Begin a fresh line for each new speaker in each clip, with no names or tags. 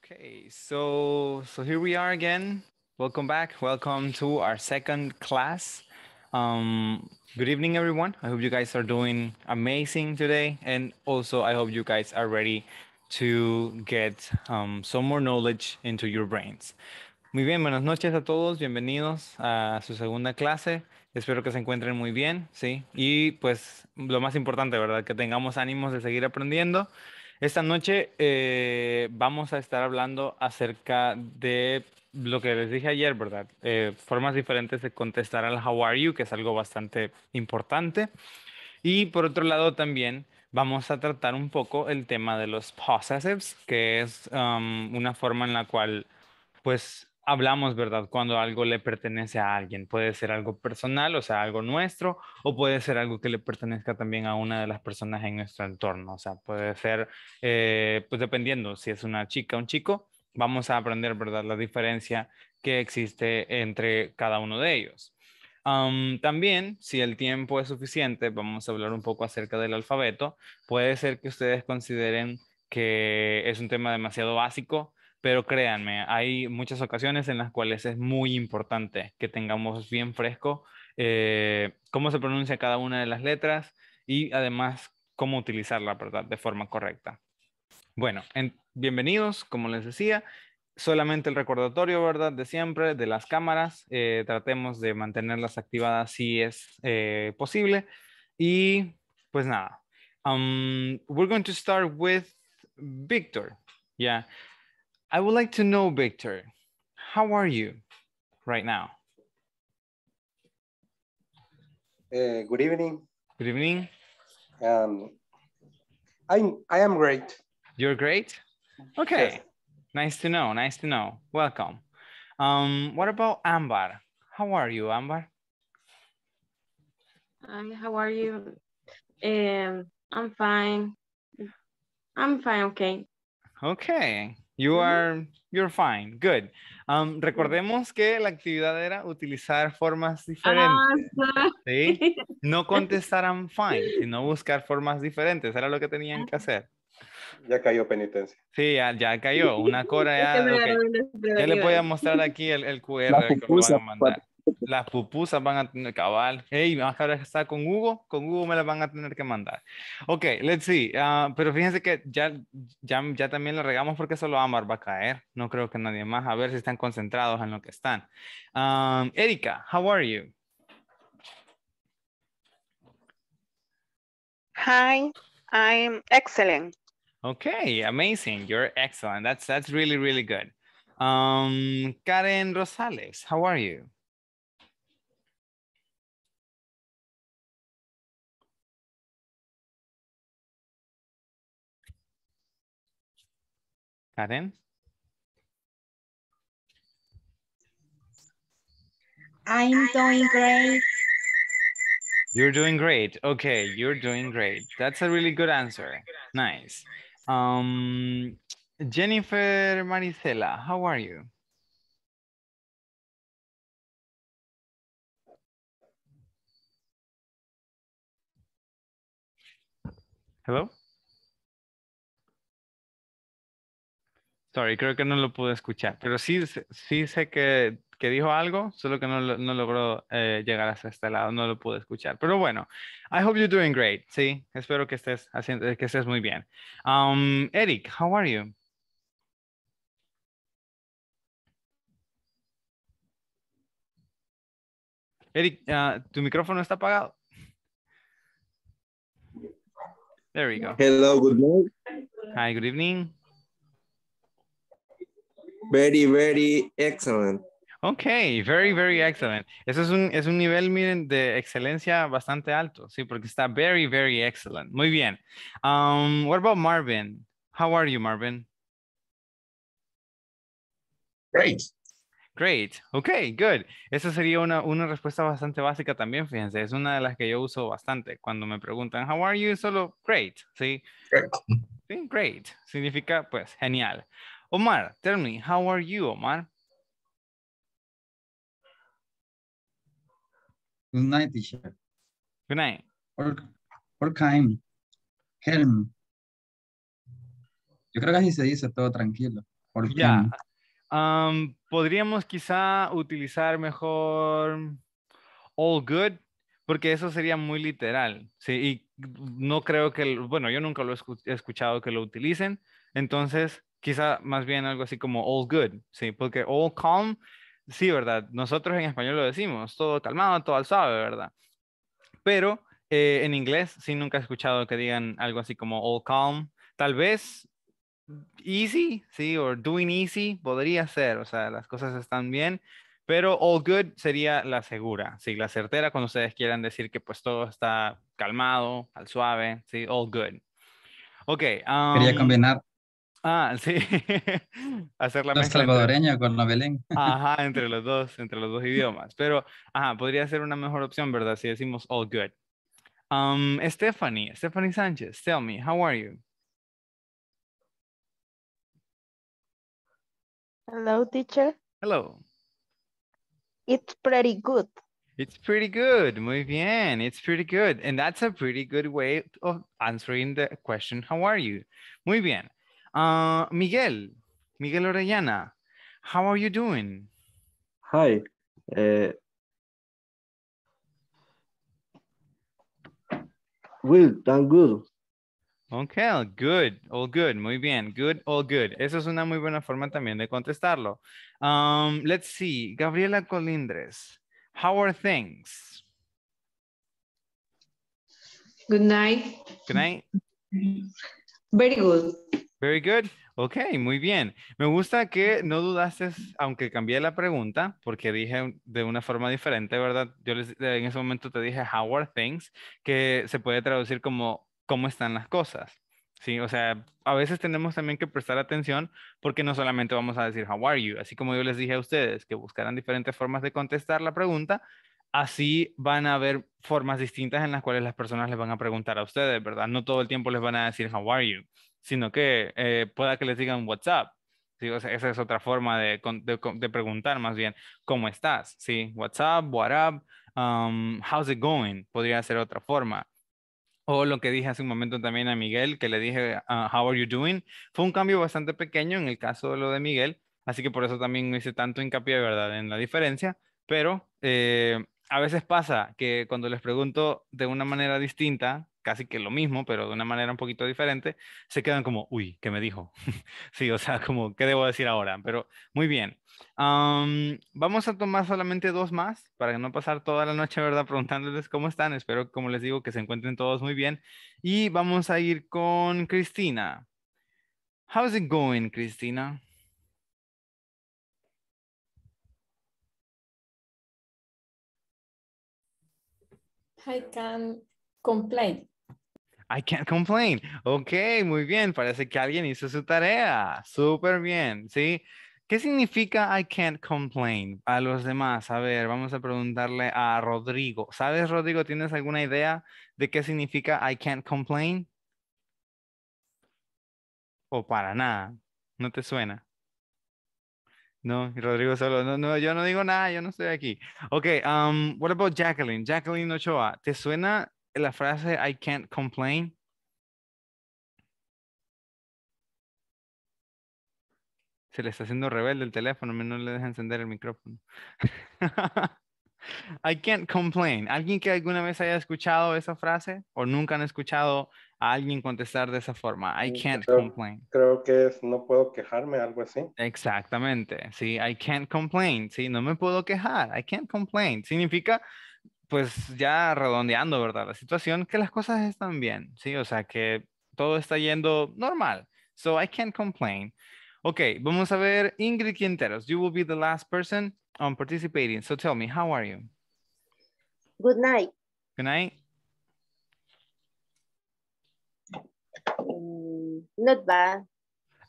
Okay, so so here we are again.
Welcome back. Welcome to our second class. Um, good evening, everyone. I hope you guys are doing amazing today, and also I hope you guys are ready to get um, some more knowledge into your brains. Muy bien, buenas noches a todos. Bienvenidos a su segunda clase. Espero que se encuentren muy bien, sí. Y pues lo más importante, verdad, que tengamos ánimos de seguir aprendiendo. Esta noche eh, vamos a estar hablando acerca de lo que les dije ayer, ¿verdad? Eh, formas diferentes de contestar al how are you, que es algo bastante importante. Y por otro lado también vamos a tratar un poco el tema de los possessives, que es um, una forma en la cual pues hablamos, ¿verdad? Cuando algo le pertenece a alguien. Puede ser algo personal, o sea, algo nuestro, o puede ser algo que le pertenezca también a una de las personas en nuestro entorno. O sea, puede ser, eh, pues dependiendo si es una chica o un chico, vamos a aprender, ¿verdad? La diferencia que existe entre cada uno de ellos. también, si el tiempo es suficiente, vamos a hablar un poco acerca del alfabeto. Puede ser que ustedes consideren que es un tema demasiado básico pero créanme, hay muchas ocasiones en las cuales es muy importante que tengamos bien fresco eh, cómo se pronuncia cada una de las letras y además cómo utilizarla ¿verdad? de forma correcta. Bueno, bienvenidos, como les decía, solamente el recordatorio, ¿verdad? De siempre, de las cámaras, eh, tratemos de mantenerlas activadas si es eh, posible. Y pues nada, um, we're going to start with
Victor. Yeah. I would like to know, Victor, how are you right now? Uh, good evening. Good evening. Um, I'm, I am great. You're great? Okay. Yes.
Nice to know. Nice to know. Welcome. Um, what about Ambar? How are you, Ambar?
Hi, how are you? Um, I'm fine. I'm fine, okay.
Okay, You are, you're fine, good. Um, recordemos que la actividad era utilizar formas ah, diferentes. ¿sí? No contestar I'm fine, sino buscar formas diferentes. Era lo que tenían que hacer. Ya cayó penitencia. Sí, ya, cayó. Una cora ya. Ya le voy a mostrar aquí el, QR que me van a mandar las pupusas van a tener cabal. Hey, Hey, vas a estar con Hugo. Con Hugo me las van a tener que mandar. Ok, let's see. Ah, pero fíjense que ya, ya, también lo regamos porque solo Amar va a caer. No creo que nadie más. A ver si están concentrados en lo que están. Um, Erika, how are you?
Hi, I'm excellent.
Okay, amazing. You're excellent. That's really really good. Um, Karen
Rosales, how are you? Karen.
I'm doing great.
You're doing great. Okay, you're doing great. That's a really good answer. Nice. Um,
Jennifer Maricela, how are you?
Hello? Sorry, creo que no lo pude escuchar, pero sí, sí sé que,
que dijo algo, solo que no, no logró eh, llegar hasta este lado, no lo pude escuchar. Pero bueno, I hope you're doing great, sí, espero que estés, haciendo, que estés muy bien. Um, Eric,
how are you? Eric, ah, tu micrófono está apagado.
There we go. Hello, good morning.
Hi, good evening. Very, very excellent.
Ok, very, very excellent. Eso es un, nivel, miren, de excelencia bastante alto, sí, porque está very, very excellent. Muy bien. Um, what about Marvin? How are you, Marvin? Great. Great. Ok, good. Esa sería una, respuesta bastante básica también, fíjense. Es una de las que yo uso bastante cuando me preguntan, how are you? Solo great, ¿sí? Great. Sí, great. Significa, pues, genial. Omar, tell me, how are you, Omar?
Good night, teacher. Good night.
All, kind. Helm. Yo creo que así se dice todo tranquilo. Ya.
Um, podríamos quizá utilizar mejor all good, porque eso sería muy literal. Sí, y no creo que, bueno, yo nunca lo he escuchado que lo utilicen. Entonces, quizá más bien algo así como all good, ¿sí? Porque all calm, sí, ¿verdad? Nosotros en español lo decimos, todo calmado, todo al suave, ¿verdad? Pero eh, en inglés sí nunca he escuchado que digan algo así como all calm. Tal vez easy, sí, o doing easy podría ser, o sea, las cosas están bien, pero all good sería la segura, sí, la certera cuando ustedes quieran decir que pues todo está calmado, al suave, sí, all good. Ok. Quería um, combinar Ah, sí. Mm. Hacer la, mezcla salvadoreña con la Belén. Ajá, entre los dos, entre los dos idiomas. Pero, ajá, podría ser una mejor opción, ¿verdad? Si decimos all good.
Um, Stephanie, Stephanie Sánchez, tell me, how are you? Hello, teacher. Hello. It's pretty good.
It's pretty good. Muy bien. It's pretty good. And that's a pretty good way of answering the question, how are you? Muy bien. Ah, Miguel, Miguel Orellana, how are you doing?
Hi. Eh, well, I'm good. Okay, good, all good, muy bien,
good, all good. Esa es una muy buena forma también de contestarlo. Um, let's see, Gabriela Colindres, how are things?
Good night. Good night. Very good.
Very good. Ok, muy bien. Me gusta que no dudaste, aunque cambié la pregunta, porque dije de una forma diferente, ¿verdad? Yo eh, en ese momento te dije, how are things, que se puede traducir como cómo están las cosas. Sí, o sea, a veces tenemos también que prestar atención porque no solamente vamos a decir how are you, así como yo les dije a ustedes que buscarán diferentes formas de contestar la pregunta, así van a haber formas distintas en las cuales las personas les van a preguntar a ustedes, ¿verdad? No todo el tiempo les van a decir how are you sino que eh, pueda que les digan WhatsApp. ¿sí? esa es otra forma de, preguntar más bien, ¿cómo estás? ¿Sí? WhatsApp, what up, um, how's it going? Podría ser otra forma. O lo que dije hace un momento también a Miguel, que le dije, uh, how are you doing? Fue un cambio bastante pequeño en el caso de lo de Miguel, así que por eso también hice tanto hincapié, ¿verdad? En la diferencia, pero eh, a veces pasa que cuando les pregunto de una manera distinta, casi que lo mismo, pero de una manera un poquito diferente, se quedan como, uy, ¿qué me dijo? sí, o sea, como, ¿qué debo decir ahora? Pero muy bien. vamos a tomar solamente dos más para no pasar toda la noche, ¿verdad? Preguntándoles cómo están. Espero, como les digo, que se encuentren todos muy bien. Y vamos a ir con Cristina.
How's it going, Cristina? I can complain. I can't complain. Ok, muy bien. Parece que alguien hizo su
tarea. Súper bien, ¿sí? ¿Qué significa I can't complain a los demás? A ver, vamos a preguntarle a Rodrigo. ¿Sabes, Rodrigo, tienes alguna idea de qué significa I can't complain? ¿O para nada? ¿No te suena? No, Rodrigo solo. No, no, yo no digo nada, yo no estoy aquí. Ok, um, what about Jacqueline? Jacqueline Ochoa, ¿te suena la frase I can't complain. Se le está haciendo rebelde el teléfono, no le deja encender el micrófono. I can't complain. ¿Alguien que alguna vez haya escuchado esa frase o nunca han escuchado a alguien contestar de esa forma? I can't complain. Creo que es no puedo quejarme, algo así. Exactamente. Sí, I can't complain. Sí, no me puedo quejar. I can't complain. Significa pues ya redondeando, ¿verdad? La situación, que las cosas están bien, ¿sí? O sea, que todo está yendo normal. So I can't complain. Ok, vamos a ver Ingrid Quinteros. You will be the last person on participating. So tell me, how are you? Good night. Good night.
Mm, not bad.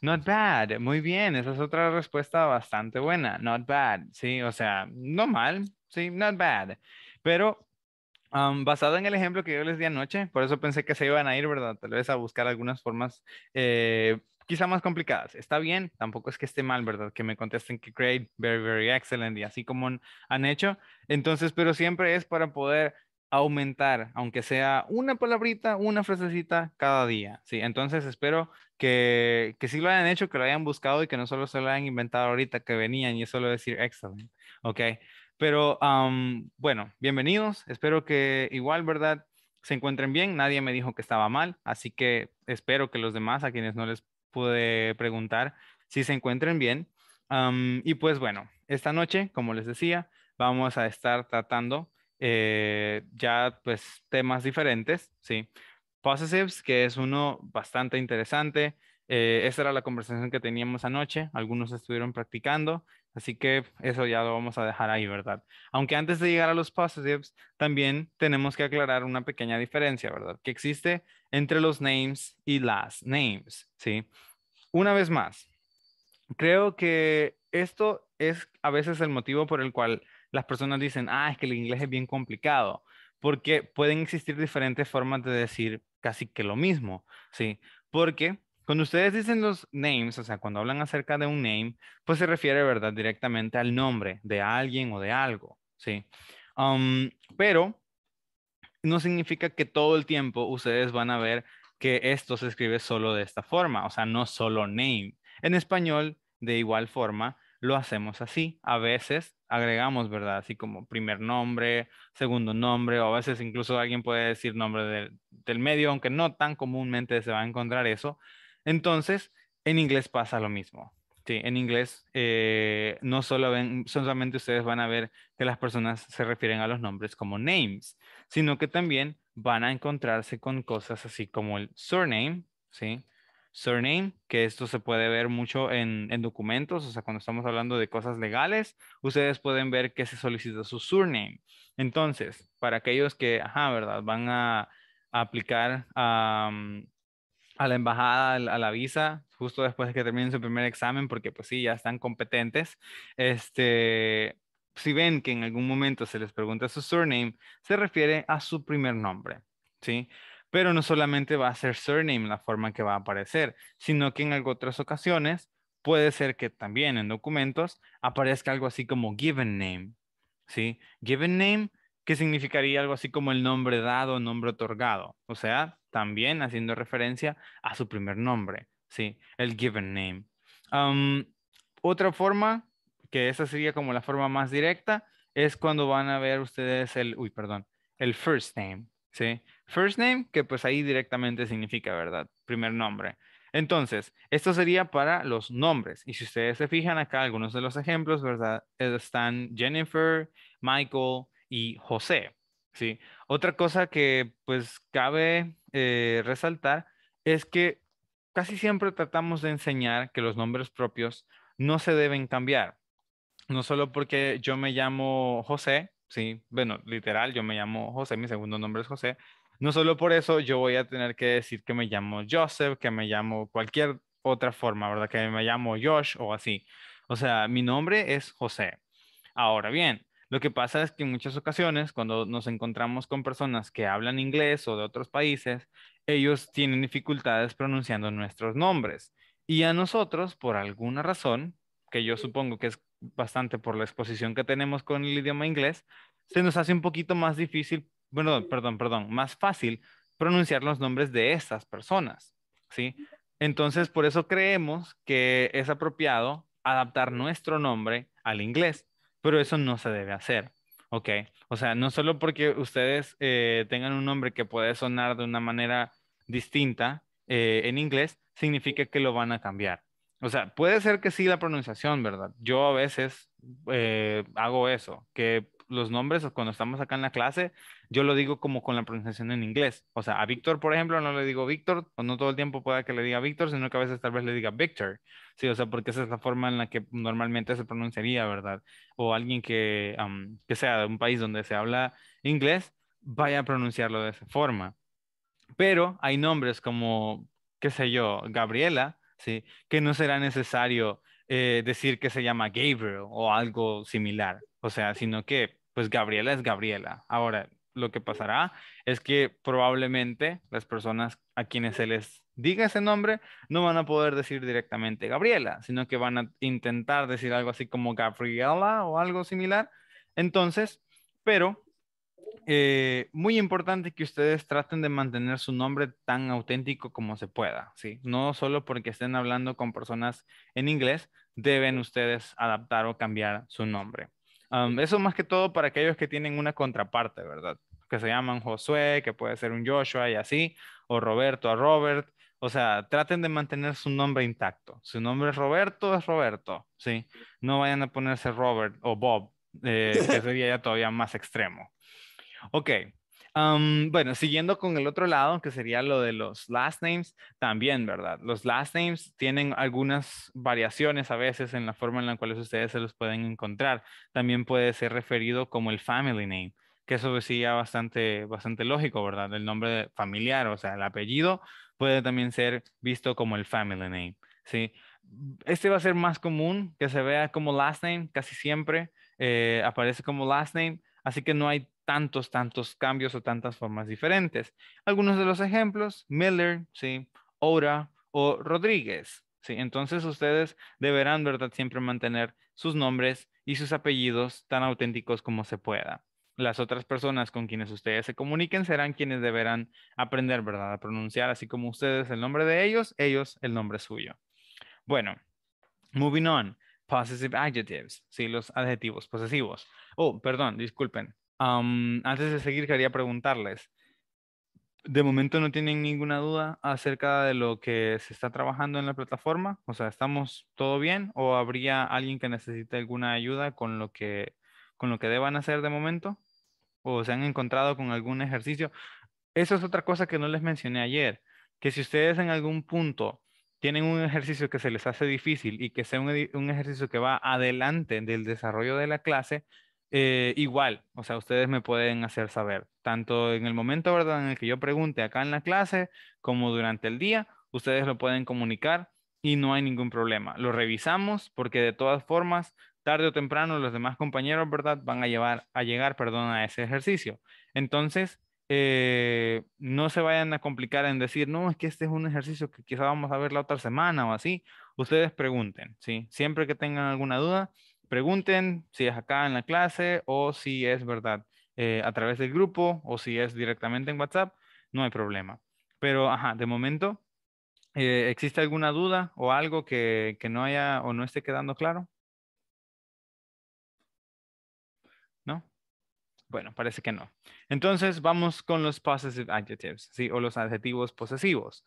Not bad. Muy bien. Esa es otra respuesta bastante buena. Not bad. Sí, o sea, no mal. Sí, not bad. Pero basado en el ejemplo que yo les di anoche, por eso pensé que se iban a ir, ¿verdad? Tal vez a buscar algunas formas eh, quizá más complicadas. Está bien, tampoco es que esté mal, ¿verdad? Que me contesten que great, very, very excellent y así como han hecho. Entonces, pero siempre es para poder aumentar, aunque sea una palabrita, una frasecita cada día. Sí, entonces espero que, que sí lo hayan hecho, que lo hayan buscado y que no solo se lo hayan inventado ahorita, que venían y solo decir excellent. Ok. Pero bueno, bienvenidos. Espero que igual, ¿verdad? Se encuentren bien. Nadie me dijo que estaba mal, así que espero que los demás, a quienes no les pude preguntar, si se encuentren bien. y pues bueno, esta noche, como les decía, vamos a estar tratando eh, ya pues temas diferentes, ¿sí? Positives, que es uno bastante interesante. Eh, esa era la conversación que teníamos anoche. Algunos estuvieron practicando. Así que eso ya lo vamos a dejar ahí, ¿verdad? Aunque antes de llegar a los positives, también tenemos que aclarar una pequeña diferencia, ¿verdad? Que existe entre los names y las names, ¿sí? Una vez más, creo que esto es a veces el motivo por el cual las personas dicen, ah, es que el inglés es bien complicado, porque pueden existir diferentes formas de decir casi que lo mismo, ¿sí? Porque cuando ustedes dicen los names, o sea, cuando hablan acerca de un name, pues se refiere, ¿verdad?, directamente al nombre de alguien o de algo, ¿sí? Um, pero no significa que todo el tiempo ustedes van a ver que esto se escribe solo de esta forma, o sea, no solo name. En español, de igual forma, lo hacemos así. A veces agregamos, ¿verdad? Así como primer nombre, segundo nombre, o a veces incluso alguien puede decir nombre del medio, aunque no tan comúnmente se va a encontrar eso, entonces, en inglés pasa lo mismo. Sí, en inglés eh, no solo ven, solamente ustedes van a ver que las personas se refieren a los nombres como names, sino que también van a encontrarse con cosas así como el surname, ¿sí? Surname, que esto se puede ver mucho en, documentos, o sea, cuando estamos hablando de cosas legales, ustedes pueden ver que se solicita su surname. Entonces, para aquellos que, ajá, ¿verdad? Van a, aplicar a a la embajada, a la visa, justo después de que terminen su primer examen, porque pues sí, ya están competentes. Este, si ven que en algún momento se les pregunta su surname, se refiere a su primer nombre, ¿sí? Pero no solamente va a ser surname la forma en que va a aparecer, sino que en otras ocasiones puede ser que también en documentos aparezca algo así como given name, ¿sí? Given name, que significaría algo así como el nombre dado, nombre otorgado, o sea, también haciendo referencia a su primer nombre, ¿sí? El given name. otra forma, que esa sería como la forma más directa, es cuando van a ver ustedes el, uy, perdón, el first name, ¿sí? First name, que pues ahí directamente significa, ¿verdad? Primer nombre. Entonces, esto sería para los nombres. Y si ustedes se fijan acá, algunos de los ejemplos, ¿verdad? Están Jennifer, Michael y José. Sí, otra cosa que pues cabe eh, resaltar es que casi siempre tratamos de enseñar que los nombres propios no se deben cambiar. No solo porque yo me llamo José, sí, bueno, literal, yo me llamo José, mi segundo nombre es José. No solo por eso yo voy a tener que decir que me llamo Joseph, que me llamo cualquier otra forma, ¿verdad? Que me llamo Josh o así. O sea, mi nombre es José. Ahora bien, lo que pasa es que en muchas ocasiones, cuando nos encontramos con personas que hablan inglés o de otros países, ellos tienen dificultades pronunciando nuestros nombres. Y a nosotros, por alguna razón, que yo supongo que es bastante por la exposición que tenemos con el idioma inglés, se nos hace un poquito más difícil, bueno, perdón, perdón, más fácil pronunciar los nombres de esas personas, ¿sí? Entonces, por eso creemos que es apropiado adaptar nuestro nombre al inglés pero eso no se debe hacer. Ok, o sea, no solo porque ustedes eh, tengan un nombre que puede sonar de una manera distinta eh, en inglés, significa que lo van a cambiar. O sea, puede ser que sí la pronunciación, ¿verdad? Yo a veces eh, hago eso, que los nombres cuando estamos acá en la clase, yo lo digo como con la pronunciación en inglés. O sea, a Víctor, por ejemplo, no le digo Víctor, o no todo el tiempo pueda que le diga Víctor, sino que a veces tal vez le diga Victor. Sí, o sea, porque esa es la forma en la que normalmente se pronunciaría, ¿verdad? O alguien que, sea de un país donde se habla inglés, vaya a pronunciarlo de esa forma. Pero hay nombres como, qué sé yo, Gabriela, ¿sí? Que no será necesario eh, decir que se llama Gabriel o algo similar. O sea, sino que pues Gabriela es Gabriela. Ahora, lo que pasará es que probablemente las personas a quienes se les diga ese nombre no van a poder decir directamente Gabriela, sino que van a intentar decir algo así como Gabriela o algo similar. Entonces, pero eh, muy importante que ustedes traten de mantener su nombre tan auténtico como se pueda, ¿sí? No solo porque estén hablando con personas en inglés, deben ustedes adaptar o cambiar su nombre eso más que todo para aquellos que tienen una contraparte, ¿verdad? Que se llaman Josué, que puede ser un Joshua y así, o Roberto a Robert. O sea, traten de mantener su nombre intacto. Su nombre es Roberto, es Roberto, ¿sí? No vayan a ponerse Robert o Bob, eh, que sería ya todavía más extremo. Ok, bueno, siguiendo con el otro lado, que sería lo de los last names, también, ¿verdad? Los last names tienen algunas variaciones a veces en la forma en la cual ustedes se los pueden encontrar. También puede ser referido como el family name, que eso pues sí bastante, bastante lógico, ¿verdad? El nombre familiar, o sea, el apellido puede también ser visto como el family name, ¿sí? Este va a ser más común que se vea como last name, casi siempre eh, aparece como last name, Así que no hay tantos, tantos cambios o tantas formas diferentes. Algunos de los ejemplos, Miller, ¿sí? Ora o Rodríguez. ¿sí? Entonces ustedes deberán, ¿verdad? Siempre mantener sus nombres y sus apellidos tan auténticos como se pueda. Las otras personas con quienes ustedes se comuniquen serán quienes deberán aprender, ¿verdad? A pronunciar, así como ustedes el nombre de ellos, ellos el nombre suyo. Bueno, moving on possessive adjectives, sí, los adjetivos posesivos. Oh, perdón, disculpen. antes de seguir, quería preguntarles, de momento no tienen ninguna duda acerca de lo que se está trabajando en la plataforma? O sea, ¿estamos todo bien o habría alguien que necesite alguna ayuda con lo que, con lo que deban hacer de momento? ¿O se han encontrado con algún ejercicio? Eso es otra cosa que no les mencioné ayer, que si ustedes en algún punto tienen un ejercicio que se les hace difícil y que sea un, ejercicio que va adelante del desarrollo de la clase, eh, igual, o sea, ustedes me pueden hacer saber, tanto en el momento ¿verdad? en el que yo pregunte acá en la clase como durante el día, ustedes lo pueden comunicar y no hay ningún problema. Lo revisamos porque de todas formas, tarde o temprano los demás compañeros, ¿verdad? Van a, llevar, a llegar, perdón, a ese ejercicio. Entonces, eh, no se vayan a complicar en decir, no, es que este es un ejercicio que quizá vamos a ver la otra semana o así. Ustedes pregunten, ¿sí? Siempre que tengan alguna duda, pregunten si es acá en la clase o si es verdad eh, a través del grupo o si es directamente en WhatsApp, no hay problema. Pero, ajá, de momento, eh, ¿existe alguna duda o algo que no haya o no esté quedando claro? Bueno, parece que no. Entonces vamos con los possessive adjectives, ¿sí? O los adjetivos posesivos.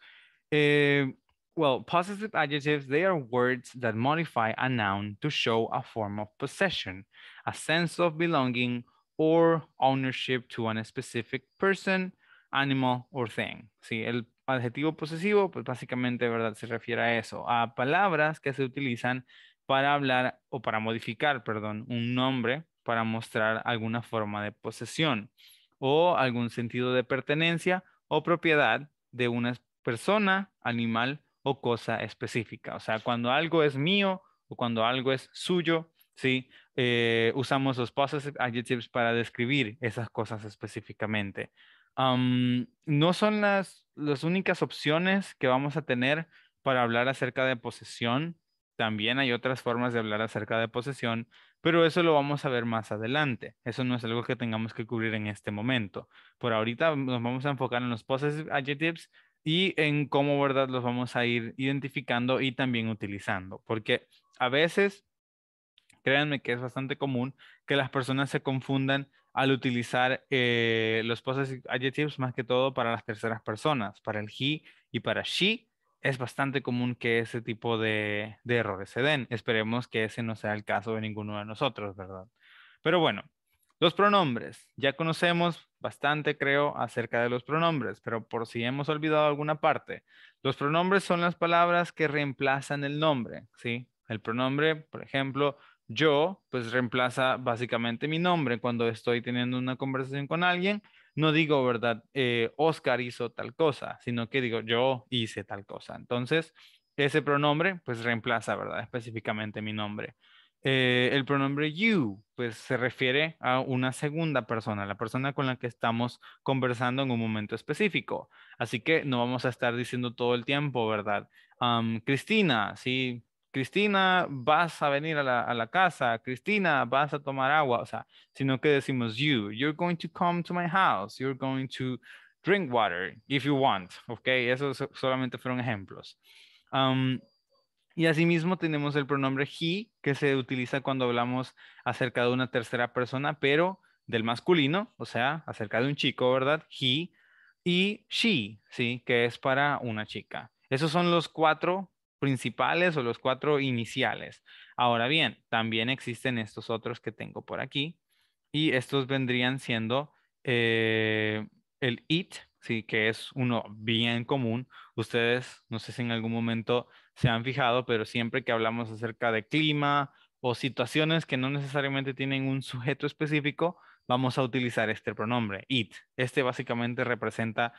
Eh, well, possessive adjectives, they are words that modify a noun to show a form of possession, a sense of belonging or ownership to a specific person, animal or thing. Sí, el adjetivo posesivo, pues básicamente, ¿verdad? Se refiere a eso, a palabras que se utilizan para hablar o para modificar, perdón, un nombre para mostrar alguna forma de posesión o algún sentido de pertenencia o propiedad de una persona, animal o cosa específica. O sea, cuando algo es mío o cuando algo es suyo, ¿sí? Eh, usamos los possessive adjectives para describir esas cosas específicamente. no son las, las únicas opciones que vamos a tener para hablar acerca de posesión. También hay otras formas de hablar acerca de posesión pero eso lo vamos a ver más adelante. Eso no es algo que tengamos que cubrir en este momento. Por ahorita nos vamos a enfocar en los possessive adjectives y en cómo, ¿verdad?, los vamos a ir identificando y también utilizando, porque a veces, créanme que es bastante común que las personas se confundan al utilizar eh, los possessive adjectives más que todo para las terceras personas, para el he y para she, es bastante común que ese tipo de, de, errores se den. Esperemos que ese no sea el caso de ninguno de nosotros, ¿verdad? Pero bueno, los pronombres. Ya conocemos bastante, creo, acerca de los pronombres, pero por si hemos olvidado alguna parte, los pronombres son las palabras que reemplazan el nombre, ¿sí? El pronombre, por ejemplo, yo, pues reemplaza básicamente mi nombre cuando estoy teniendo una conversación con alguien no digo, ¿verdad? Eh, Oscar hizo tal cosa, sino que digo, yo hice tal cosa. Entonces, ese pronombre, pues reemplaza, ¿verdad? Específicamente mi nombre. Eh, el pronombre you, pues se refiere a una segunda persona, la persona con la que estamos conversando en un momento específico. Así que no vamos a estar diciendo todo el tiempo, ¿verdad? Cristina, sí, Cristina, vas a venir a la, a la, casa, Cristina, vas a tomar agua, o sea, sino que decimos you, you're going to come to my house, you're going to drink water if you want, ok, esos solamente fueron ejemplos. y asimismo tenemos el pronombre he, que se utiliza cuando hablamos acerca de una tercera persona, pero del masculino, o sea, acerca de un chico, ¿verdad? He y she, ¿sí? Que es para una chica. Esos son los cuatro principales o los cuatro iniciales. Ahora bien, también existen estos otros que tengo por aquí y estos vendrían siendo eh, el IT, sí, que es uno bien común. Ustedes, no sé si en algún momento se han fijado, pero siempre que hablamos acerca de clima o situaciones que no necesariamente tienen un sujeto específico, vamos a utilizar este pronombre, it. Este básicamente representa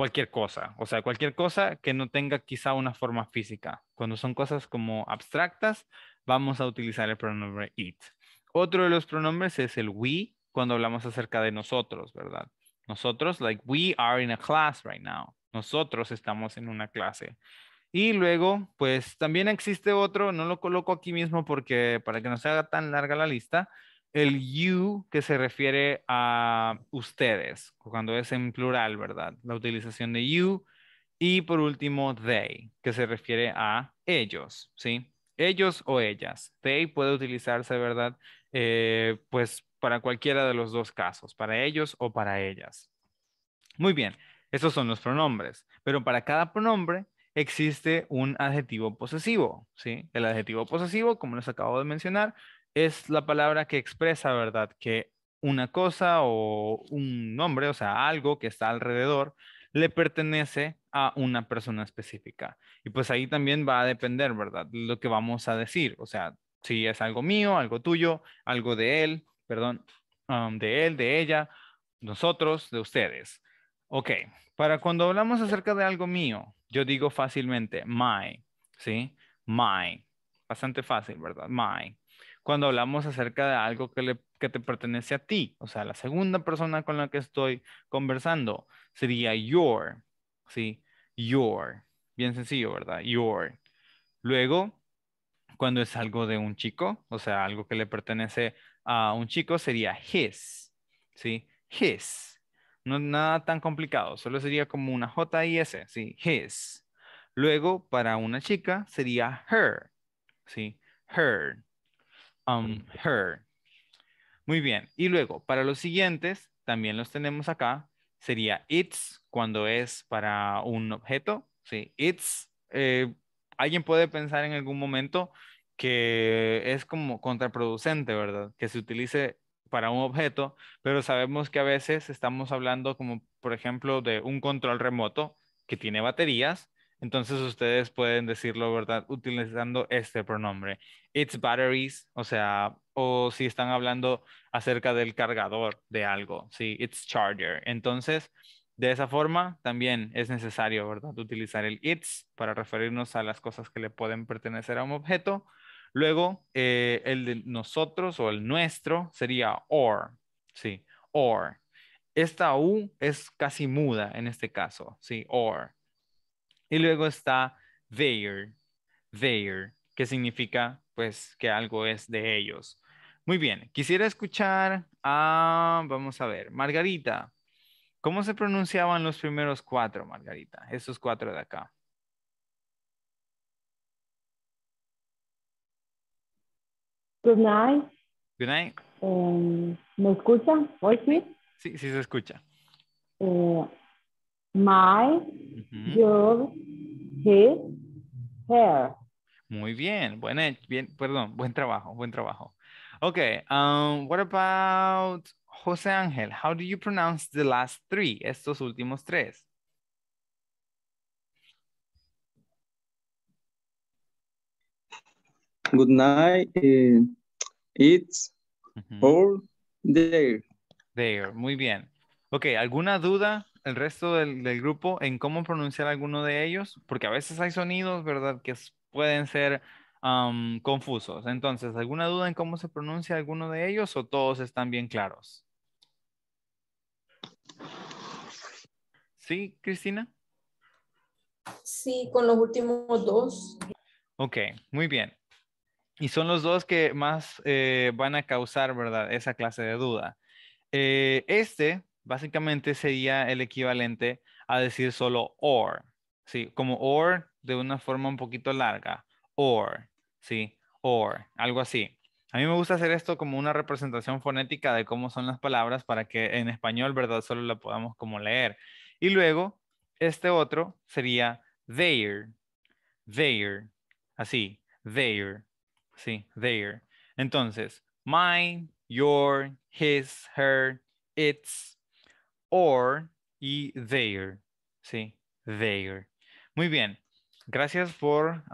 cualquier cosa, o sea, cualquier cosa que no tenga quizá una forma física. Cuando son cosas como abstractas, vamos a utilizar el pronombre it. Otro de los pronombres es el we cuando hablamos acerca de nosotros, ¿verdad? Nosotros, like we are in a class right now. Nosotros estamos en una clase. Y luego, pues también existe otro, no lo coloco aquí mismo porque para que no se haga tan larga la lista, el you que se refiere a ustedes, cuando es en plural, ¿verdad? La utilización de you. Y por último, they, que se refiere a ellos, ¿sí? Ellos o ellas. They puede utilizarse, ¿verdad? Eh, pues para cualquiera de los dos casos, para ellos o para ellas. Muy bien, esos son los pronombres, pero para cada pronombre existe un adjetivo posesivo, ¿sí? El adjetivo posesivo, como les acabo de mencionar, es la palabra que expresa, ¿verdad? Que una cosa o un nombre, o sea, algo que está alrededor, le pertenece a una persona específica. Y pues ahí también va a depender, ¿verdad? Lo que vamos a decir, o sea, si es algo mío, algo tuyo, algo de él, perdón, de él, de ella, nosotros, de ustedes. Ok, para cuando hablamos acerca de algo mío, yo digo fácilmente my, ¿sí? My, bastante fácil, ¿verdad? My cuando hablamos acerca de algo que, te pertenece a ti. O sea, la segunda persona con la que estoy conversando sería your, ¿sí? Your. Bien sencillo, ¿verdad? Your. Luego, cuando es algo de un chico, o sea, algo que le pertenece a un chico, sería his, ¿sí? His. No nada tan complicado, solo sería como una J y S, ¿sí? His. Luego, para una chica, sería her, ¿sí? Her. Um, her. Muy bien. Y luego, para los siguientes, también los tenemos acá. Sería it's cuando es para un objeto. Sí, it's. Eh, alguien puede pensar en algún momento que es como contraproducente, ¿verdad? Que se utilice para un objeto, pero sabemos que a veces estamos hablando como, por ejemplo, de un control remoto que tiene baterías entonces ustedes pueden decirlo, ¿verdad? Utilizando este pronombre. It's batteries, o sea, o si están hablando acerca del cargador de algo, sí, it's charger. Entonces, de esa forma también es necesario, ¿verdad? Utilizar el it's para referirnos a las cosas que le pueden pertenecer a un objeto. Luego, eh, el de nosotros o el nuestro sería or, sí, or. Esta U es casi muda en este caso, sí, or. Y luego está they're, they're, que significa pues que algo es de ellos. Muy bien, quisiera escuchar a, vamos a ver, Margarita. ¿Cómo se pronunciaban los primeros cuatro, Margarita? Esos cuatro de acá.
Good night. Good night. Eh, ¿Me escucha? ¿Hoy sí?
Sí, sí se escucha.
Eh, my, your, his, her.
Muy bien, buen, bien, perdón, buen trabajo, buen trabajo. Okay, um, what about José Ángel? How do you pronounce the last three, estos últimos tres?
Good night, eh, it's all there.
There, muy bien. Ok, ¿alguna duda el resto del, grupo en cómo pronunciar alguno de ellos, porque a veces hay sonidos, ¿verdad?, que pueden ser confusos. Entonces, ¿alguna duda en cómo se pronuncia alguno de ellos o todos están bien claros? ¿Sí,
Cristina? Sí, con los últimos dos.
Ok, muy bien. Y son los dos que más eh, van a causar, ¿verdad?, esa clase de duda. Eh, este básicamente sería el equivalente a decir solo or, ¿sí? Como or de una forma un poquito larga, or, ¿sí? Or, algo así. A mí me gusta hacer esto como una representación fonética de cómo son las palabras para que en español, ¿verdad? Solo la podamos como leer. Y luego, este otro sería there, there, así, there, sí, there. Entonces, my, your, his, her, its, or y there, ¿sí? There. Muy bien, gracias por,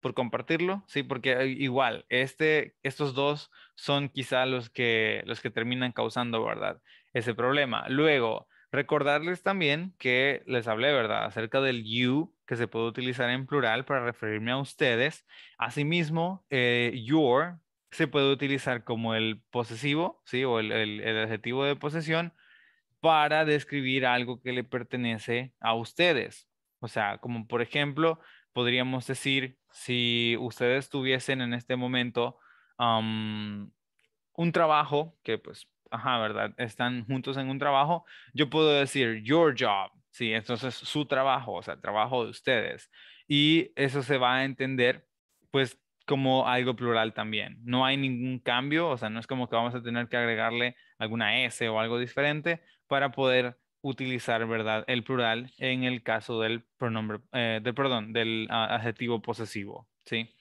por compartirlo, ¿sí? Porque eh, igual, este, estos dos son quizá los que, los que terminan causando, ¿verdad? Ese problema. Luego, recordarles también que les hablé, ¿verdad? Acerca del you, que se puede utilizar en plural para referirme a ustedes. Asimismo, eh, your se puede utilizar como el posesivo, ¿sí? O el adjetivo de posesión para describir algo que le pertenece a ustedes. O sea, como por ejemplo, podríamos decir, si ustedes tuviesen en este momento un trabajo, que pues, ajá, ¿verdad? Están juntos en un trabajo, yo puedo decir, your job, sí, entonces su trabajo, o sea, el trabajo de ustedes. Y eso se va a entender, pues, como algo plural también. No hay ningún cambio, o sea, no es como que vamos a tener que agregarle alguna S o algo diferente, para poder utilizar, ¿verdad?, el plural en el caso del pronombre, eh, perdón, del ah, adjetivo posesivo, ¿sí?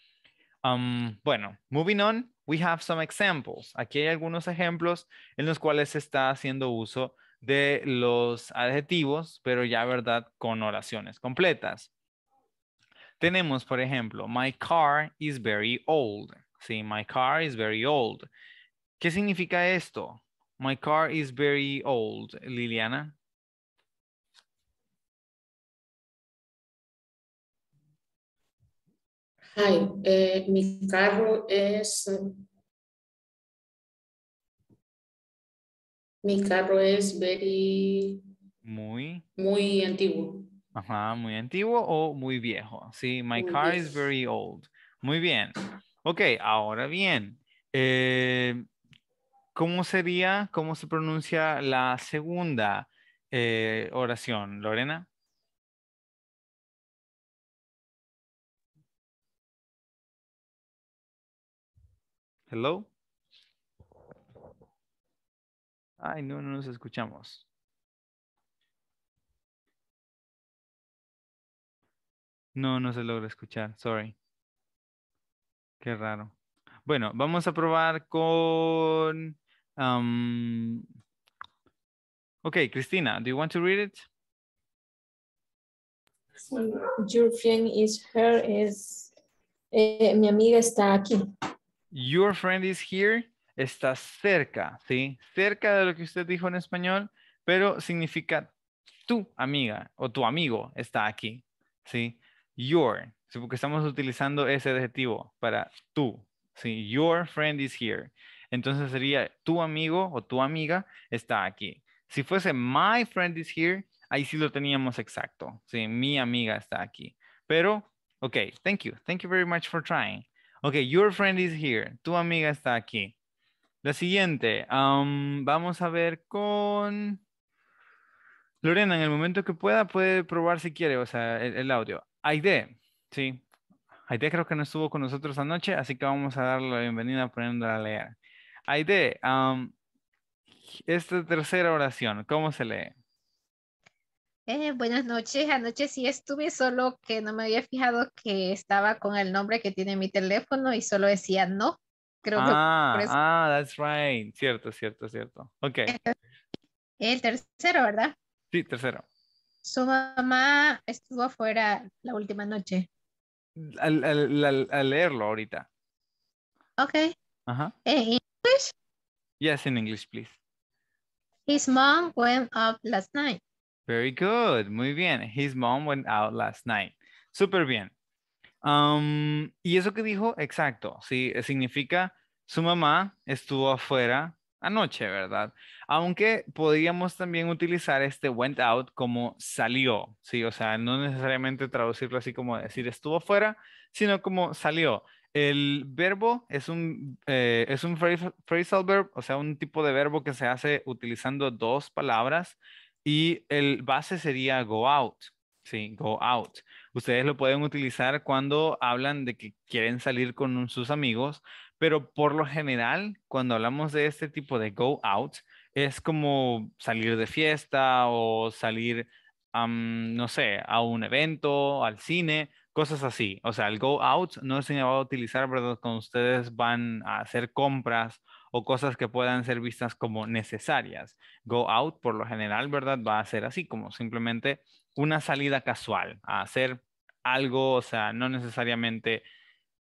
Um, bueno, moving on, we have some examples. Aquí hay algunos ejemplos en los cuales se está haciendo uso de los adjetivos, pero ya, ¿verdad?, con oraciones completas. Tenemos, por ejemplo, my car is very old. Sí, my car is very old. ¿Qué significa esto?
My car is very old, Liliana.
Hi, eh, mi carro es...
Mi carro es very... Muy. Muy antiguo.
Ajá, muy antiguo o muy viejo. Sí, my car is very old. Muy bien. Ok, ahora bien. Eh, ¿Cómo
sería, cómo se pronuncia la segunda eh, oración, Lorena? Hello. Ay, no, no nos escuchamos. No, no se logra escuchar, sorry.
Qué raro. Bueno, vamos a probar con Um, okay, Cristina, do you want to read it?
your friend is here. Is eh, mi amiga está aquí.
Your friend is here. Está cerca, ¿sí? Cerca de lo que usted dijo en español, pero significa tu amiga o tu amigo está aquí, ¿sí? Your, porque estamos utilizando ese adjetivo para tú, ¿sí? Your friend is here. Entonces sería tu amigo o tu amiga está aquí. Si fuese my friend is here, ahí sí lo teníamos exacto. Sí, mi amiga está aquí. Pero, ok, thank you. Thank you very much for trying. Ok, your friend is here. Tu amiga está aquí. La siguiente, vamos a ver con... Lorena, en el momento que pueda, puede probar si quiere, o sea, el, el audio. Aide, sí. Aide creo que no estuvo con nosotros anoche, así que vamos a darle la bienvenida poniéndola a leer. Aide, esta tercera oración, ¿cómo se lee?
Eh, buenas noches, anoche sí estuve, solo que no me había fijado que estaba con el nombre que tiene mi teléfono y solo decía no. Creo ah, que
ah, that's right. Cierto, cierto, cierto. Ok. Eh,
el tercero, ¿verdad? Sí, tercero. Su mamá estuvo afuera la última noche.
Al, leerlo ahorita. Ok. Ajá. Eh, Yes, in English, please.
His mom went out last night.
Very good. Muy bien. His mom went out last night. Súper bien. Um, y eso que dijo, exacto. Sí, significa su mamá estuvo afuera anoche, ¿verdad? Aunque podríamos también utilizar este went out como salió, ¿sí? O sea, no necesariamente traducirlo así como decir estuvo afuera, sino como salió. El verbo es un, eh, es un phrasal verb, o sea, un tipo de verbo que se hace utilizando dos palabras y el base sería go out, ¿sí? Go out. Ustedes lo pueden utilizar cuando hablan de que quieren salir con sus amigos, pero por lo general, cuando hablamos de este tipo de go out, es como salir de fiesta o salir, no sé, a un evento, al cine, cosas así. O sea, el go out no se va a utilizar, ¿verdad? Cuando ustedes van a hacer compras o cosas que puedan ser vistas como necesarias. Go out, por lo general, ¿verdad? Va a ser así, como simplemente una salida casual, a hacer algo, o sea, no necesariamente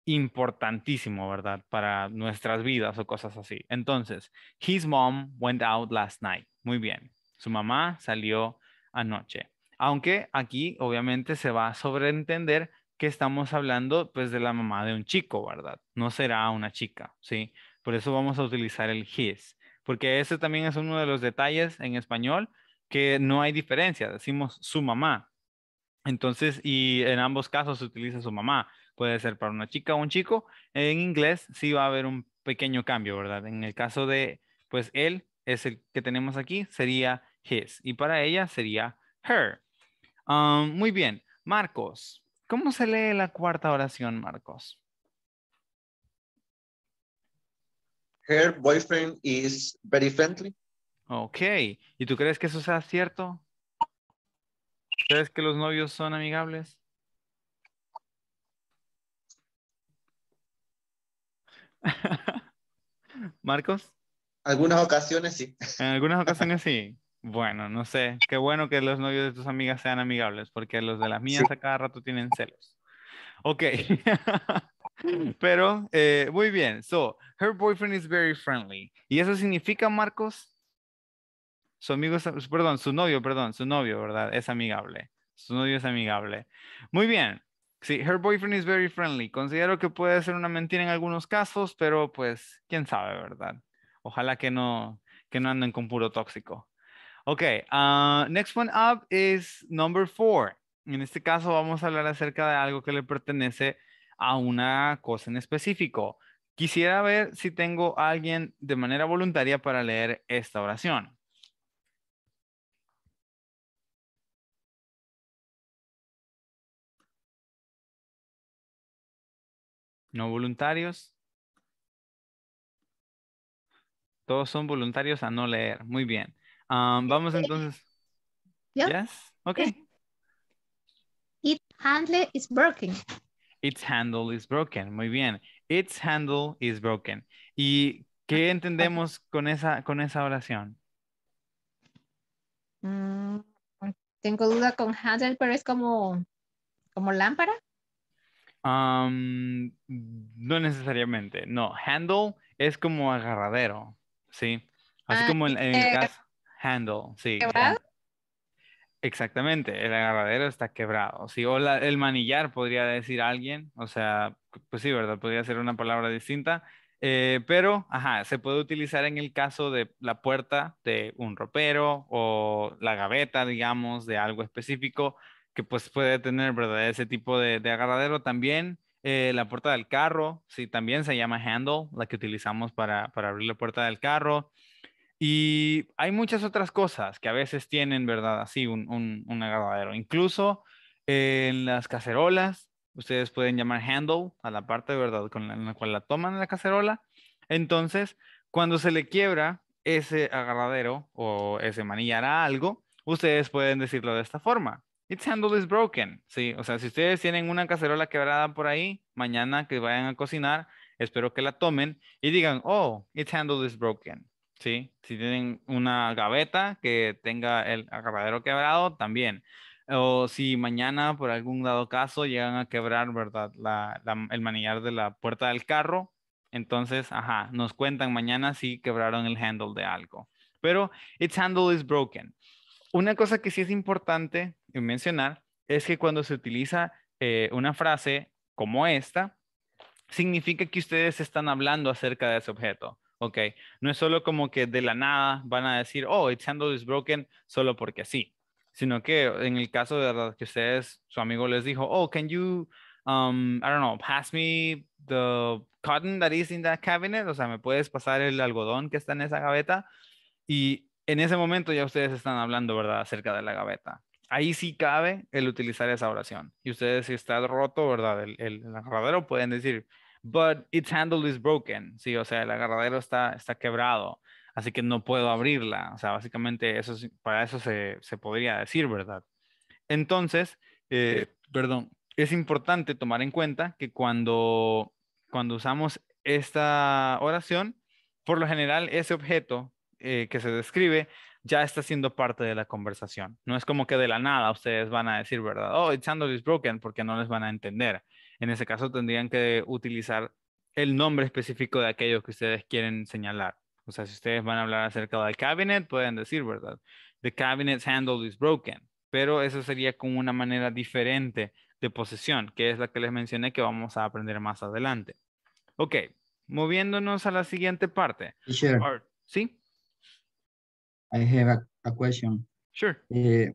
importantísimo, ¿verdad? Para nuestras vidas o cosas así. Entonces, his mom went out last night. Muy bien. Su mamá salió anoche. Aunque aquí obviamente se va a sobreentender que estamos hablando pues de la mamá de un chico, ¿verdad? No será una chica, ¿sí? Por eso vamos a utilizar el his, porque ese también es uno de los detalles en español que no hay diferencia, decimos su mamá. Entonces, y en ambos casos se utiliza su mamá, puede ser para una chica o un chico. En inglés sí va a haber un pequeño cambio, ¿verdad? En el caso de, pues él es el que tenemos aquí, sería his, y para ella sería her. Ah, muy bien, Marcos, ¿Cómo se lee la cuarta oración, Marcos?
Her boyfriend is very friendly.
Ok. ¿Y tú crees que eso sea cierto?
¿Crees que los novios son amigables? Marcos. Algunas ocasiones sí. En algunas ocasiones sí. Bueno, no sé. Qué bueno que los novios de tus amigas sean amigables, porque los de las mías a cada rato tienen celos. Ok. Pero, eh, muy bien. So, her boyfriend is very friendly. ¿Y eso significa, Marcos? Su amigo, perdón, su novio, perdón, su novio, ¿verdad? Es amigable. Su novio es amigable. Muy bien. Sí, her boyfriend is very friendly. Considero que puede ser una mentira en algunos casos, pero pues, quién sabe, ¿verdad? Ojalá que no, que no anden con puro tóxico. Ok, ah, next one up is number four. En este caso vamos a hablar acerca de algo que le pertenece a una cosa en específico. Quisiera ver si tengo a alguien de manera voluntaria para leer
esta oración. ¿No voluntarios? Todos son voluntarios
a no leer. Muy bien. Um, este, vamos entonces.
Yes. Okay. Its handle is broken.
Its handle is broken. Muy bien. Its handle is broken. ¿Y qué entendemos con esa, con esa oración?
Mm, tengo duda con handle, pero es como, como lámpara.
Um, no necesariamente. No, handle es como agarradero. Sí.
Así ah, como en, el eh, caso
handle, sí. ¿Quebrado? Exactamente, el agarradero está quebrado, sí, o el manillar podría decir alguien, o sea, pues sí, ¿verdad? Podría ser una palabra distinta, eh, pero, ajá, se puede utilizar en el caso de la puerta de un ropero o la gaveta, digamos, de algo específico que pues puede tener, ¿verdad? Ese tipo de, agarradero también. Eh, la puerta del carro, sí, también se llama handle, la que utilizamos para, para abrir la puerta del carro. Y hay muchas otras cosas que a veces tienen, ¿verdad? Así, un, agarradero. Incluso en las cacerolas, ustedes pueden llamar handle a la parte, ¿verdad? Con la, cual la toman en la cacerola. Entonces, cuando se le quiebra ese agarradero o ese manillar a algo, ustedes pueden decirlo de esta forma. Its handle is broken. Sí, o sea, si ustedes tienen una cacerola quebrada por ahí, mañana que vayan a cocinar, espero que la tomen y digan, oh, its handle is broken. ¿sí? Si tienen una gaveta que tenga el agarradero quebrado, también. O si mañana, por algún dado caso, llegan a quebrar, ¿verdad? el manillar de la puerta del carro, entonces, ajá, nos cuentan mañana si quebraron el handle de algo. Pero its handle is broken. Una cosa que sí es importante mencionar es que cuando se utiliza eh, una frase como esta, significa que ustedes están hablando acerca de ese objeto. Ok, no es solo como que de la nada van a decir, oh, its handle is broken solo porque sí, sino que en el caso de verdad que ustedes, su amigo les dijo, oh, can you, um, I don't know, pass me the cotton that is in that cabinet, o sea, me puedes pasar el algodón que está en esa gaveta y en ese momento ya ustedes están hablando, ¿verdad?, acerca de la gaveta. Ahí sí cabe el utilizar esa oración. Y ustedes si está roto, ¿verdad?, el, el, pueden decir, but its handle is broken, sí, o sea, el agarradero está, está quebrado, así que no puedo abrirla, o sea, básicamente eso para eso se, se, podría decir, ¿verdad? Entonces, eh, perdón, es importante tomar en cuenta que cuando, cuando usamos esta oración, por lo general ese objeto eh, que se describe ya está siendo parte de la conversación. No es como que de la nada ustedes van a decir, ¿verdad? Oh, its handle is broken, porque no les van a entender. En ese caso tendrían que utilizar el nombre específico de aquellos que ustedes quieren señalar. O sea, si ustedes van a hablar acerca del cabinet, pueden decir, ¿verdad? The cabinet's handle is broken. Pero eso sería como una manera diferente de posesión, que es la que les mencioné que vamos a aprender más adelante. Ok, moviéndonos a la siguiente parte. Sure. ¿Sí?
I have a, question. Sure. Eh,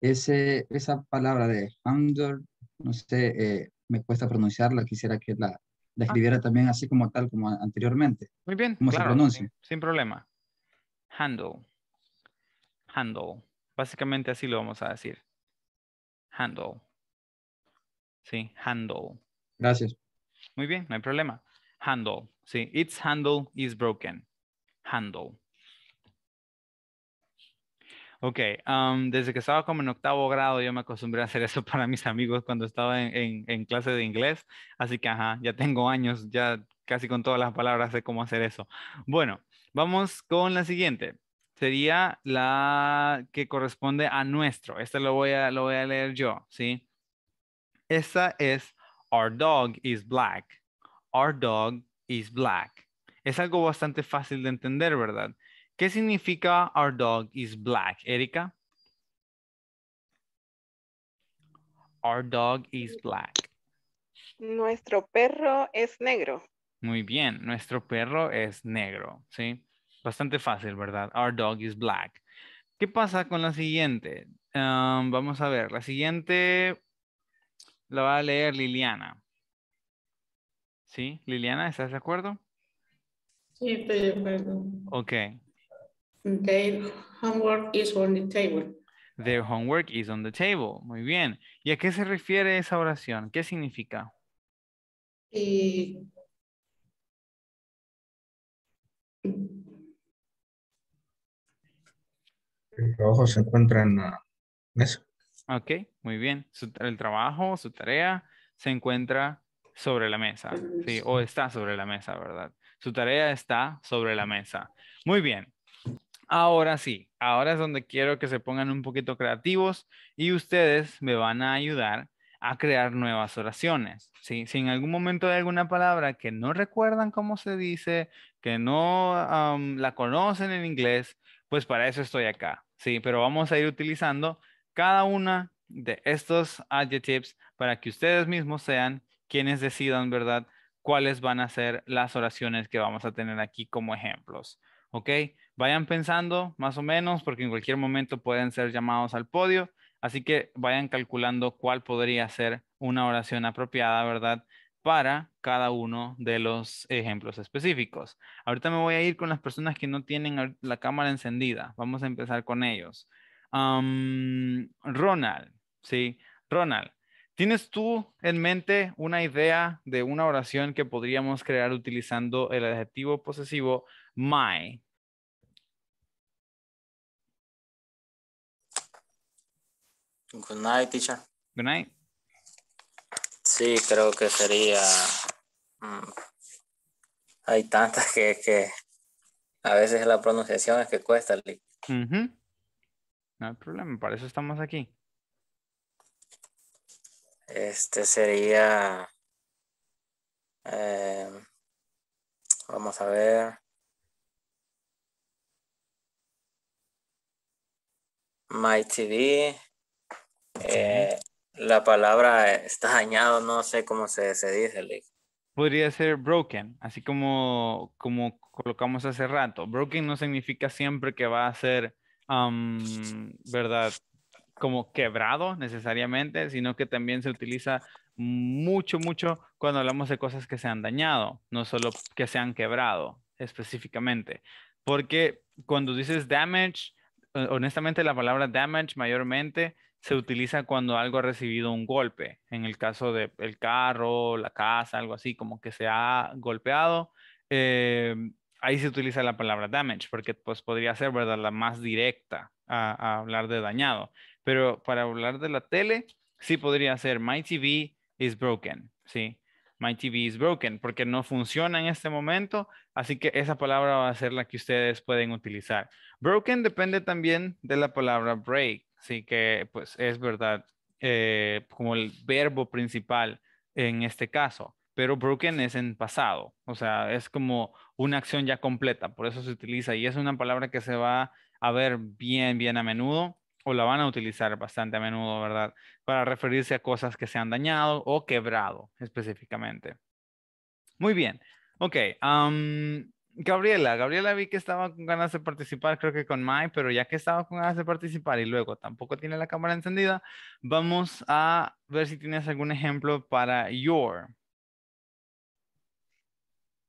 esa palabra de handle, no sé, eh, me cuesta pronunciarla, quisiera que la, ah. escribiera también así como tal, como anteriormente.
Muy bien, ¿Cómo se pronuncia. sin, problema. Handle. Handle. Básicamente así lo vamos a decir. Handle. Sí, handle. Gracias. Muy bien, no hay problema. Handle. Sí, its handle is broken. Handle. Ok, desde que estaba como en octavo grado yo me acostumbré a hacer eso para mis amigos cuando estaba en, en, clase de inglés, así que ajá, ya tengo años, ya casi con todas las palabras sé cómo hacer eso. Bueno, vamos con la siguiente. Sería la que corresponde a nuestro. Esta lo voy a, lo voy a leer yo, ¿sí? Esta es, our dog is black. Our dog is black. Es algo bastante fácil de entender, ¿verdad? ¿Qué
significa our dog is black, Erika? Our dog is black. Nuestro perro es negro.
Muy bien, nuestro perro es negro, ¿sí? Bastante fácil, ¿verdad? Our dog is black. ¿Qué pasa con la siguiente? vamos a ver, la siguiente la va a leer Liliana. ¿Sí? Liliana, ¿estás de acuerdo?
Sí, estoy de acuerdo. Ok. Their homework is on the table.
Their homework is on the table.
Muy bien. ¿Y a qué se refiere esa oración? ¿Qué significa? el trabajo se encuentra en la mesa.
Ok,
muy bien. Su, el trabajo, su tarea se encuentra sobre la mesa. Sí, o está sobre la mesa, ¿verdad? Su tarea está sobre la mesa. Muy bien. Ahora sí, ahora es donde quiero que se pongan un poquito creativos y ustedes me van a ayudar a crear nuevas oraciones. ¿sí? Si en algún momento hay alguna palabra que no recuerdan cómo se dice, que no la conocen en inglés, pues para eso estoy acá. Sí, pero vamos a ir utilizando cada una de estos adjectives para que ustedes mismos sean quienes decidan, ¿verdad? Cuáles van a ser las oraciones que vamos a tener aquí como ejemplos. ¿Ok? Vayan pensando más o menos porque en cualquier momento pueden ser llamados al podio, así que vayan calculando cuál podría ser una oración apropiada, ¿verdad? Para cada uno de los ejemplos específicos. Ahorita me voy a ir con las personas que no tienen la cámara encendida. Vamos a empezar con ellos. Ronald, ¿sí? Ronald, ¿Tienes tú en mente una idea de una oración que podríamos crear utilizando el adjetivo posesivo my?
Good night, teacher. Good night. Sí, creo que sería...
Mm, hay tantas que, que, a veces la pronunciación es que cuesta. Lee. No hay problema, por eso estamos aquí.
Este sería... Eh, vamos a ver. My TV. Eh,
la palabra está dañado, no sé cómo se, se dice. Podría ser broken, así como, como colocamos hace rato. Broken no significa siempre que va a ser, ¿verdad? Como quebrado necesariamente, sino que también se utiliza mucho, mucho cuando hablamos de cosas que se han dañado, no solo que se han quebrado específicamente. Porque cuando dices damage, eh, honestamente la palabra damage mayormente se utiliza cuando algo ha recibido un golpe. En el caso del el carro, la casa, algo así, como que se ha golpeado. Eh, ahí se utiliza la palabra damage, porque pues podría ser, ¿verdad? La más directa a, a, hablar de dañado. Pero para hablar de la tele, sí podría ser My TV is broken, ¿sí? My TV is broken, porque no funciona en este momento, así que esa palabra va a ser la que ustedes pueden utilizar. Broken depende también de la palabra break, Así que, pues es verdad, eh, como el verbo principal en este caso, pero broken es en pasado, o sea, es como una acción ya completa, por eso se utiliza y es una palabra que se va a ver bien, bien a menudo o la van a utilizar bastante a menudo, ¿verdad? Para referirse a cosas que se han dañado o quebrado específicamente. Muy bien, ok. Gabriela, Gabriela vi que estaba con ganas de participar, creo que con Mai, pero ya que estaba con ganas de participar y luego tampoco tiene la cámara encendida, vamos a ver si tienes algún ejemplo para your.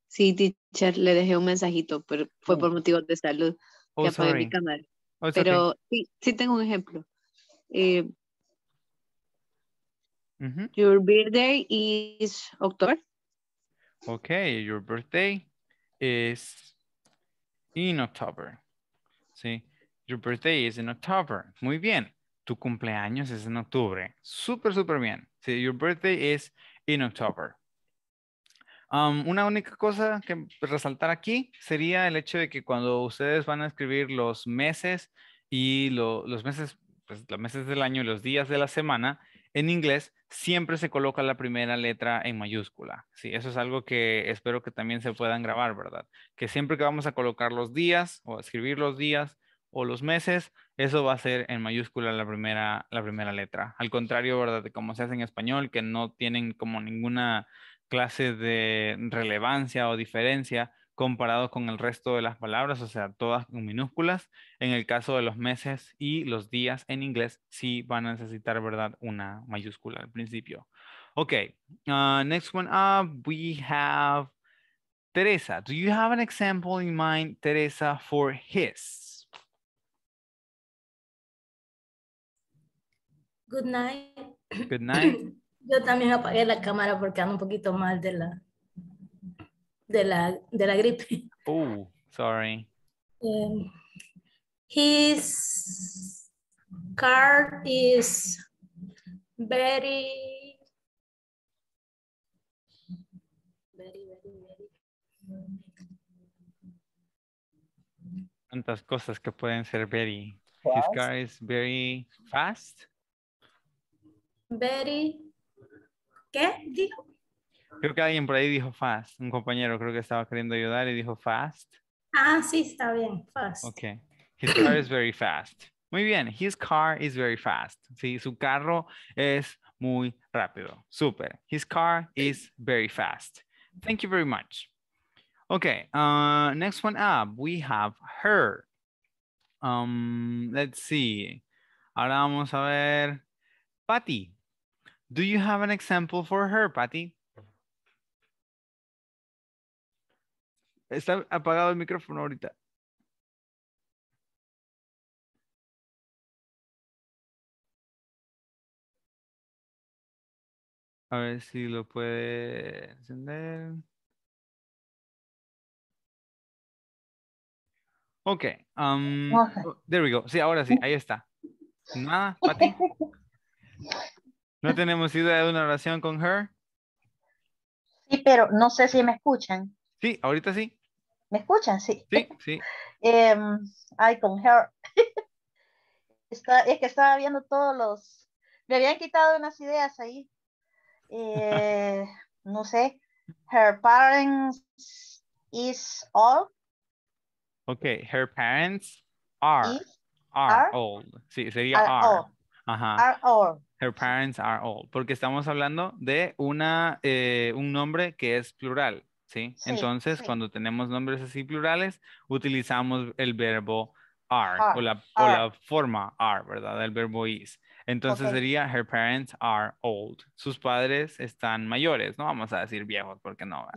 Sí, teacher, le dejé un mensajito, pero fue oh. por motivos de salud oh, oh, pero sí, sí tengo un ejemplo. Eh, your birthday is October.
Okay, your birthday is in October. ¿Sí? Your birthday is in October. Muy bien. Tu cumpleaños es en octubre. Súper, súper bien. ¿Sí? Your birthday is in October. Um, una única cosa que resaltar aquí sería el hecho de que cuando ustedes van a escribir los meses y los meses, pues, los meses del año y los días de la semana, en inglés siempre se coloca la primera letra en mayúscula. Sí, eso es algo que espero que también se puedan grabar, ¿verdad? Que siempre que vamos a colocar los días o escribir los días o los meses, eso va a ser en mayúscula la primera, la primera letra. Al contrario, ¿verdad? De como se hace en español, que no tienen como ninguna clase de relevancia o diferencia comparado con el resto de las palabras, o sea, todas en minúsculas. En el caso de los meses y los días en inglés, sí van a necesitar, ¿verdad? Una mayúscula al principio. Ok, uh, next one up, we have
Teresa. Do you have an example in mind, Teresa, for his?
Good night.
Good night. Yo también apagué la cámara porque ando un poquito mal de la de la, de la gripe.
Oh, sorry.
Um, his car is
very, very, very, very.
Tantas
cosas que pueden ser very. His car is very fast.
Very, ¿qué digo?
Creo que alguien por ahí dijo fast, un compañero creo que estaba queriendo ayudar y dijo fast.
Ah, sí, está bien, fast.
Ok. His car is very fast. Muy bien, his car is very fast. Sí, su carro es muy rápido. Super. His car is very fast. Thank you very much. Okay, uh, next one up, we have her. Um, let's see. Ahora vamos a ver.
Patty, do you have an example for her, Patty? Está apagado el micrófono ahorita.
A ver si lo puede encender.
Ok. Um, oh, there we go. Sí, ahora sí, ahí está. Nada, Pati.
¿No tenemos idea de una oración con her?
Sí, pero no sé si me escuchan.
Sí, ahorita sí.
¿Me escuchan? Sí. Sí, sí. eh,
con her. es que estaba viendo todos los. Me habían
quitado unas ideas ahí. Eh, no sé. Her parents is old.
Okay, her parents are. are, old. Sí, sería are. Ajá. Her parents are old. Porque estamos hablando de una, eh, un nombre que es plural. ¿sí? Entonces, cuando tenemos nombres así plurales, utilizamos el verbo are, o, la, forma are, ¿verdad? El verbo is. Entonces sería her parents are old. Sus padres están mayores, no vamos a decir viejos porque no,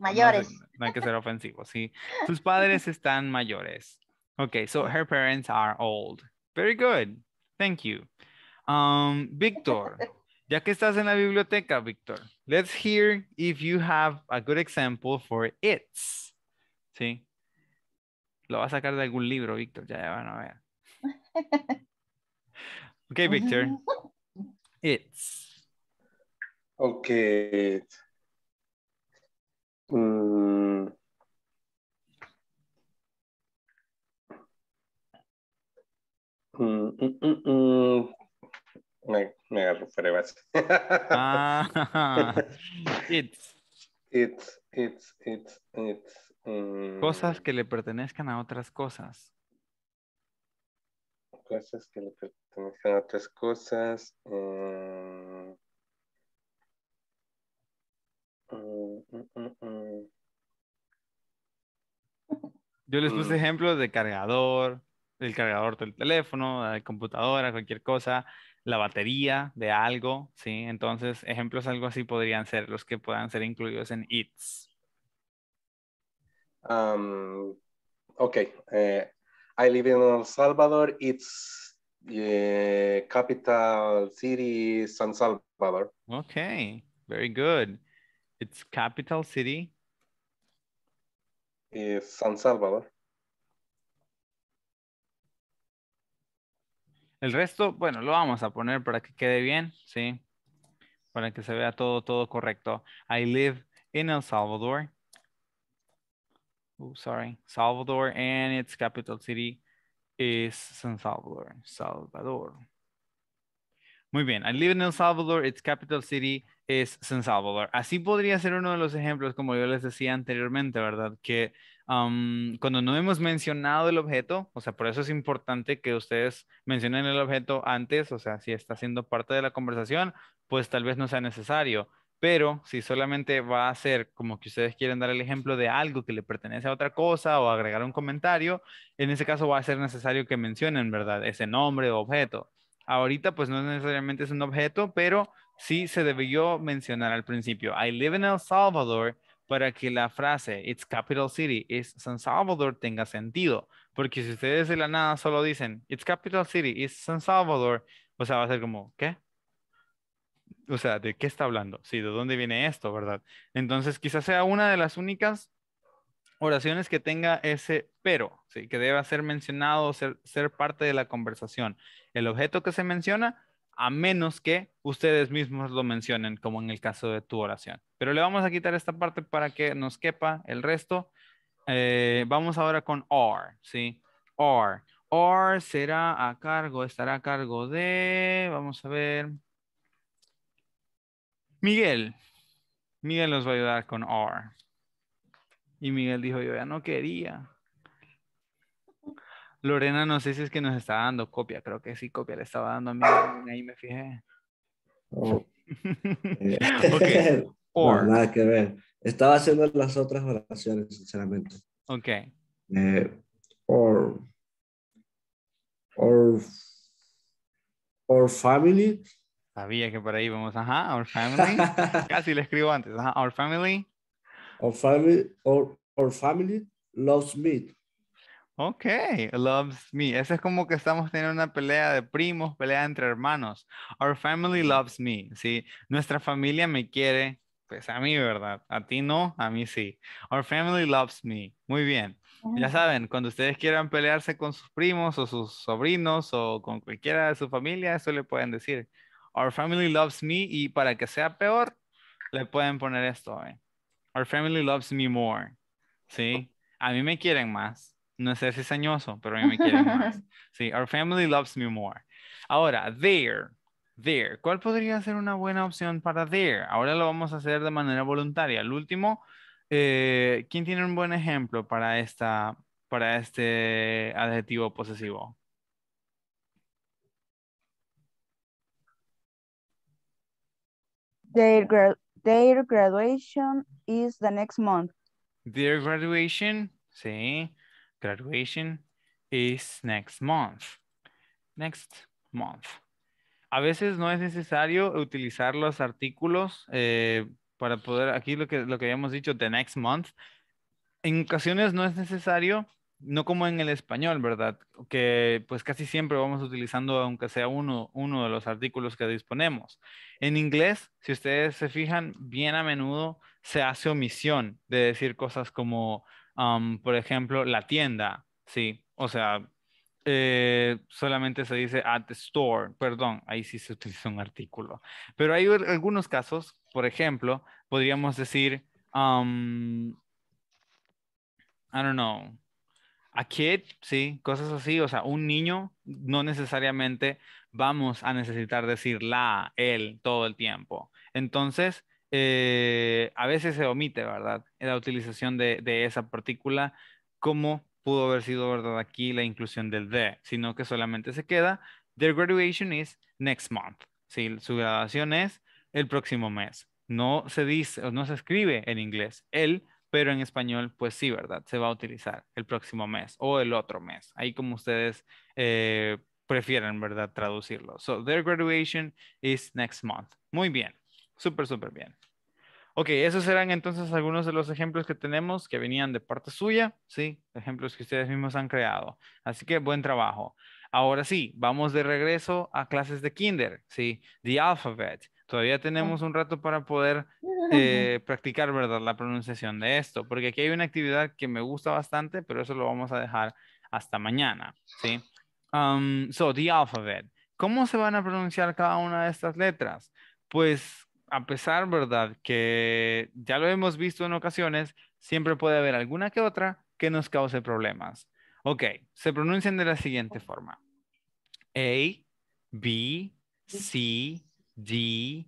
Mayores. No, hay que ser ofensivos, sí. Sus padres están mayores. Ok, so her parents are old. Very good. Thank you. Um, Victor, Ya que estás en la biblioteca, Víctor, let's hear if you have a good example for its. ¿Sí? Lo va a sacar de algún libro, Víctor,
ya, ya van a ver. ok, Víctor. It's. Ok. Mm. Mm, mm, me, me agarró frebas. Ah, it's. It's, it's, it's, it's. Mm. Cosas
que le pertenezcan a otras cosas.
Cosas que le pertenezcan a otras cosas. Mm. Mm,
Yo les puse ejemplos de cargador, el cargador del teléfono, de computadora, cualquier cosa, la batería de algo, ¿sí? Entonces, ejemplos algo así podrían ser los que puedan ser incluidos en its.
Um, ok. Eh, I live in El Salvador. It's eh, capital city,
San Salvador. Ok. Very good. It's capital city.
Is eh, San Salvador.
El resto, bueno, lo vamos a poner para que quede bien, ¿sí? Para que se vea todo, todo correcto. I live in El Salvador. Oh, sorry. Salvador and its capital city is San Salvador. Salvador. Muy bien. I live in El Salvador. Its capital city is San Salvador. Así podría ser uno de los ejemplos, como yo les decía anteriormente, ¿verdad? Que cuando no hemos mencionado el objeto, o sea, por eso es importante que ustedes mencionen el objeto antes, o sea, si está siendo parte de la conversación, pues tal vez no sea necesario. Pero si solamente va a ser como que ustedes quieren dar el ejemplo de algo que le pertenece a otra cosa o agregar un comentario, en ese caso va a ser necesario que mencionen, ¿verdad? Ese nombre o objeto. Ahorita pues no necesariamente es un objeto, pero sí se debió mencionar al principio. I live in El Salvador para que la frase It's Capital City, is San Salvador tenga sentido. Porque si ustedes de la nada solo dicen It's Capital City, is San Salvador, o sea, va a ser como, ¿qué? O sea, ¿de qué está hablando? Sí, ¿de dónde viene esto, verdad? Entonces, quizás sea una de las únicas oraciones que tenga ese pero, ¿sí? que deba ser mencionado, ser parte de la conversación. El objeto que se menciona a menos que ustedes mismos lo mencionen, como en el caso de tu oración. Pero le vamos a quitar esta parte para que nos quepa el resto. Eh, vamos ahora con or, ¿sí? Or. Or será a cargo, estará a cargo de, vamos a ver, Miguel. Miguel nos va a ayudar con or. Y Miguel dijo, yo ya no quería. Lorena, no sé si es que nos estaba dando copia, creo que sí, copia le estaba dando a mí, ahí me fijé.
Oh. Eh, nada que ver. Estaba haciendo las otras oraciones, sinceramente. Ok. Eh, or, or, family. Sabía
que por ahí vamos, ajá, our family. Casi le escribo antes, ajá, our family.
Our family, or, family loves me. Ok, loves
me. Ese es como que estamos teniendo una pelea de primos, pelea entre hermanos. Our family loves me. Sí, nuestra familia me quiere, pues a mí, ¿verdad? A ti no, a mí sí. Our family loves me. Muy bien. Ya saben, cuando ustedes quieran pelearse con sus primos o sus sobrinos o con cualquiera de su familia, eso le pueden decir. Our family loves me y para que sea peor, le pueden poner esto. ¿eh? Our family loves me more. Sí, a mí me quieren más. No sé si es añoso, pero a mí me quiere más. Sí, our family loves me more. Ahora, their. their ¿Cuál podría ser una buena opción para their? Ahora lo vamos a hacer de manera voluntaria. El último, eh, ¿quién tiene un buen ejemplo para, esta, para este adjetivo posesivo?
their graduation is the next month.
Their graduation, sí. Graduation is next month. Next month. A veces no es necesario utilizar los artículos eh, para poder, aquí lo que, lo que habíamos dicho, the next month. En ocasiones no es necesario, no como en el español, ¿verdad? Que pues casi siempre vamos utilizando, aunque sea uno, uno de los artículos que disponemos. En inglés, si ustedes se fijan, bien a menudo se hace omisión de decir cosas como Um, por ejemplo, la tienda, ¿sí? O sea, eh, solamente se dice at the store, perdón, ahí sí se utiliza un artículo. Pero hay algunos casos, por ejemplo, podríamos decir, um, I don't know, a kid, sí, cosas así, o sea, un niño, no necesariamente vamos a necesitar decir la, él, todo el tiempo. Entonces, eh, a veces se omite, ¿verdad?, la utilización de, esa partícula como pudo haber sido, ¿verdad?, aquí la inclusión del de, sino que solamente se queda, their graduation is next month. Sí, su graduación es el próximo mes. No se dice, no se escribe en inglés el, pero en español, pues sí, ¿verdad? Se va a utilizar el próximo mes o el otro mes. Ahí como ustedes prefieren eh, prefieran, ¿verdad? Traducirlo. So, their graduation is next month. Muy bien. Súper, súper bien. Ok, esos eran entonces algunos de los ejemplos que tenemos que venían de parte suya, ¿sí? Ejemplos que ustedes mismos han creado. Así que buen trabajo. Ahora sí, vamos de regreso a clases de kinder, ¿sí? The alphabet. Todavía tenemos un rato para poder eh, practicar, ¿verdad? La pronunciación de esto, porque aquí hay una actividad que me gusta bastante, pero eso lo vamos a dejar hasta mañana, ¿sí? Um, so, the alphabet. ¿Cómo se van a pronunciar cada una de estas letras? Pues a pesar, ¿verdad? Que ya lo hemos visto en ocasiones, siempre puede haber alguna que otra que nos cause problemas. Ok, se pronuncian de la siguiente forma. A, B, C,
D,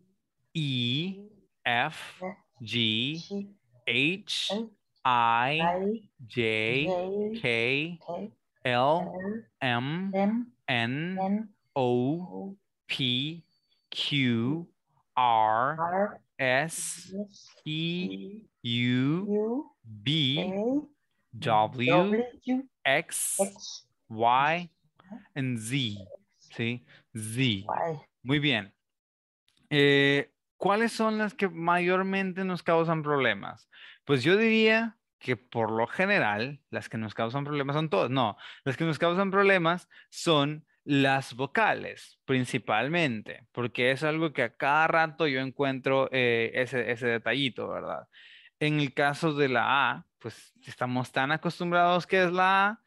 E, F, G, H, I, J, K, L,
M, N, O, P, Q, R, S, E U, B W, X, Y Z. ¿Sí? Z. Muy bien. Eh, ¿Cuáles son las que mayormente nos causan problemas? Pues yo diría que por lo general las que nos causan problemas son todas. No, las que nos causan problemas son las vocales principalmente, porque es algo que a cada rato yo encuentro eh, ese, ese, detallito, ¿verdad? En el caso de la A, pues estamos tan acostumbrados que es la A,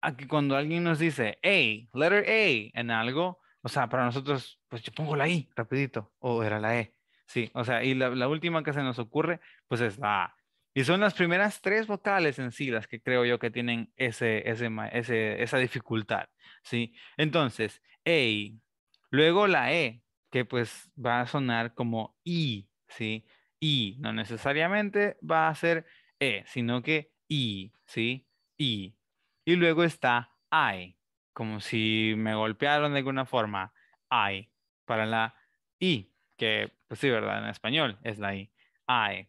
a que cuando alguien nos dice, A, letter A en algo, o sea, para nosotros, pues yo pongo la I rapidito, o era la E, sí, o sea, y la, la última que se nos ocurre, pues es la A. Y son las primeras tres vocales en que creo yo que tienen ese, esa dificultad, ¿sí? Entonces, EI, luego la E, que pues va a sonar como I, ¿sí? I, no necesariamente va a ser E, sino que I, ¿sí? I. Y luego está I, como si me golpearon de alguna forma, I, para la I, que pues sí, ¿verdad? En español es la I, I.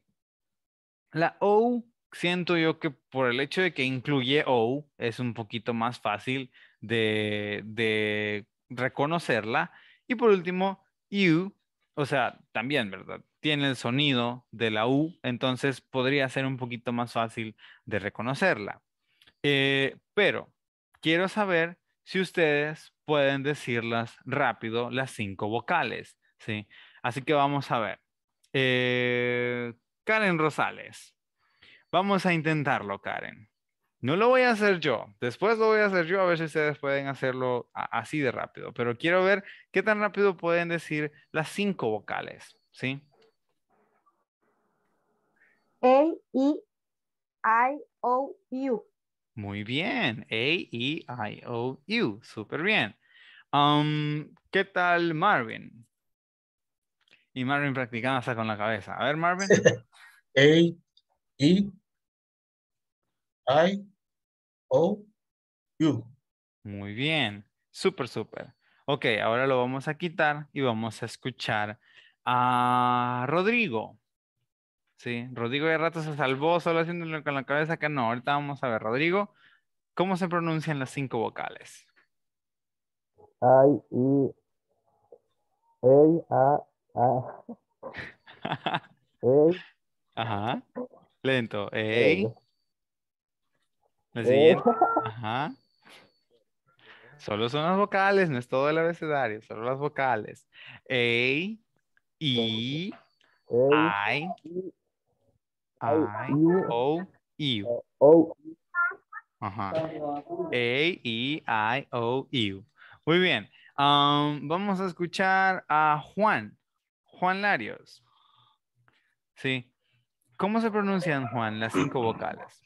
La O siento yo que por el hecho de que incluye O es un poquito más fácil de, reconocerla. Y por último, U, o sea, también, ¿verdad? Tiene el sonido de la U, entonces podría ser un poquito más fácil de reconocerla. Eh, pero quiero saber si ustedes pueden decirlas rápido las cinco vocales, ¿sí? Así que vamos a ver. Eh, Karen Rosales. Vamos a intentarlo, Karen. No lo voy a hacer yo. Después lo voy a hacer yo. A ver si ustedes pueden hacerlo así de rápido. Pero quiero ver qué tan rápido pueden decir las cinco vocales. ¿Sí?
A, E, I, O, U.
Muy bien. A, E, I, O, U. Súper bien. Um, ¿Qué tal, Marvin? Y Marvin practicando hasta con la cabeza. A ver, Marvin. A,
E, I, O, U.
Muy bien. Súper, súper. Ok, ahora lo vamos a quitar y vamos a escuchar a Rodrigo. Sí, Rodrigo de rato se salvó solo haciéndolo con la cabeza que no. Ahorita vamos a ver, Rodrigo, ¿cómo se pronuncian las cinco vocales?
I, I, e, A, Ah.
Ajá. Lento. Ey. Ajá. Solo son las vocales, no es todo el abecedario, solo las vocales. Ey, i, I, o, i. O. Ajá. I, Muy bien. Um, vamos a escuchar a Juan. Juan Larios. Sí. ¿Cómo se pronuncian, Juan, las cinco vocales?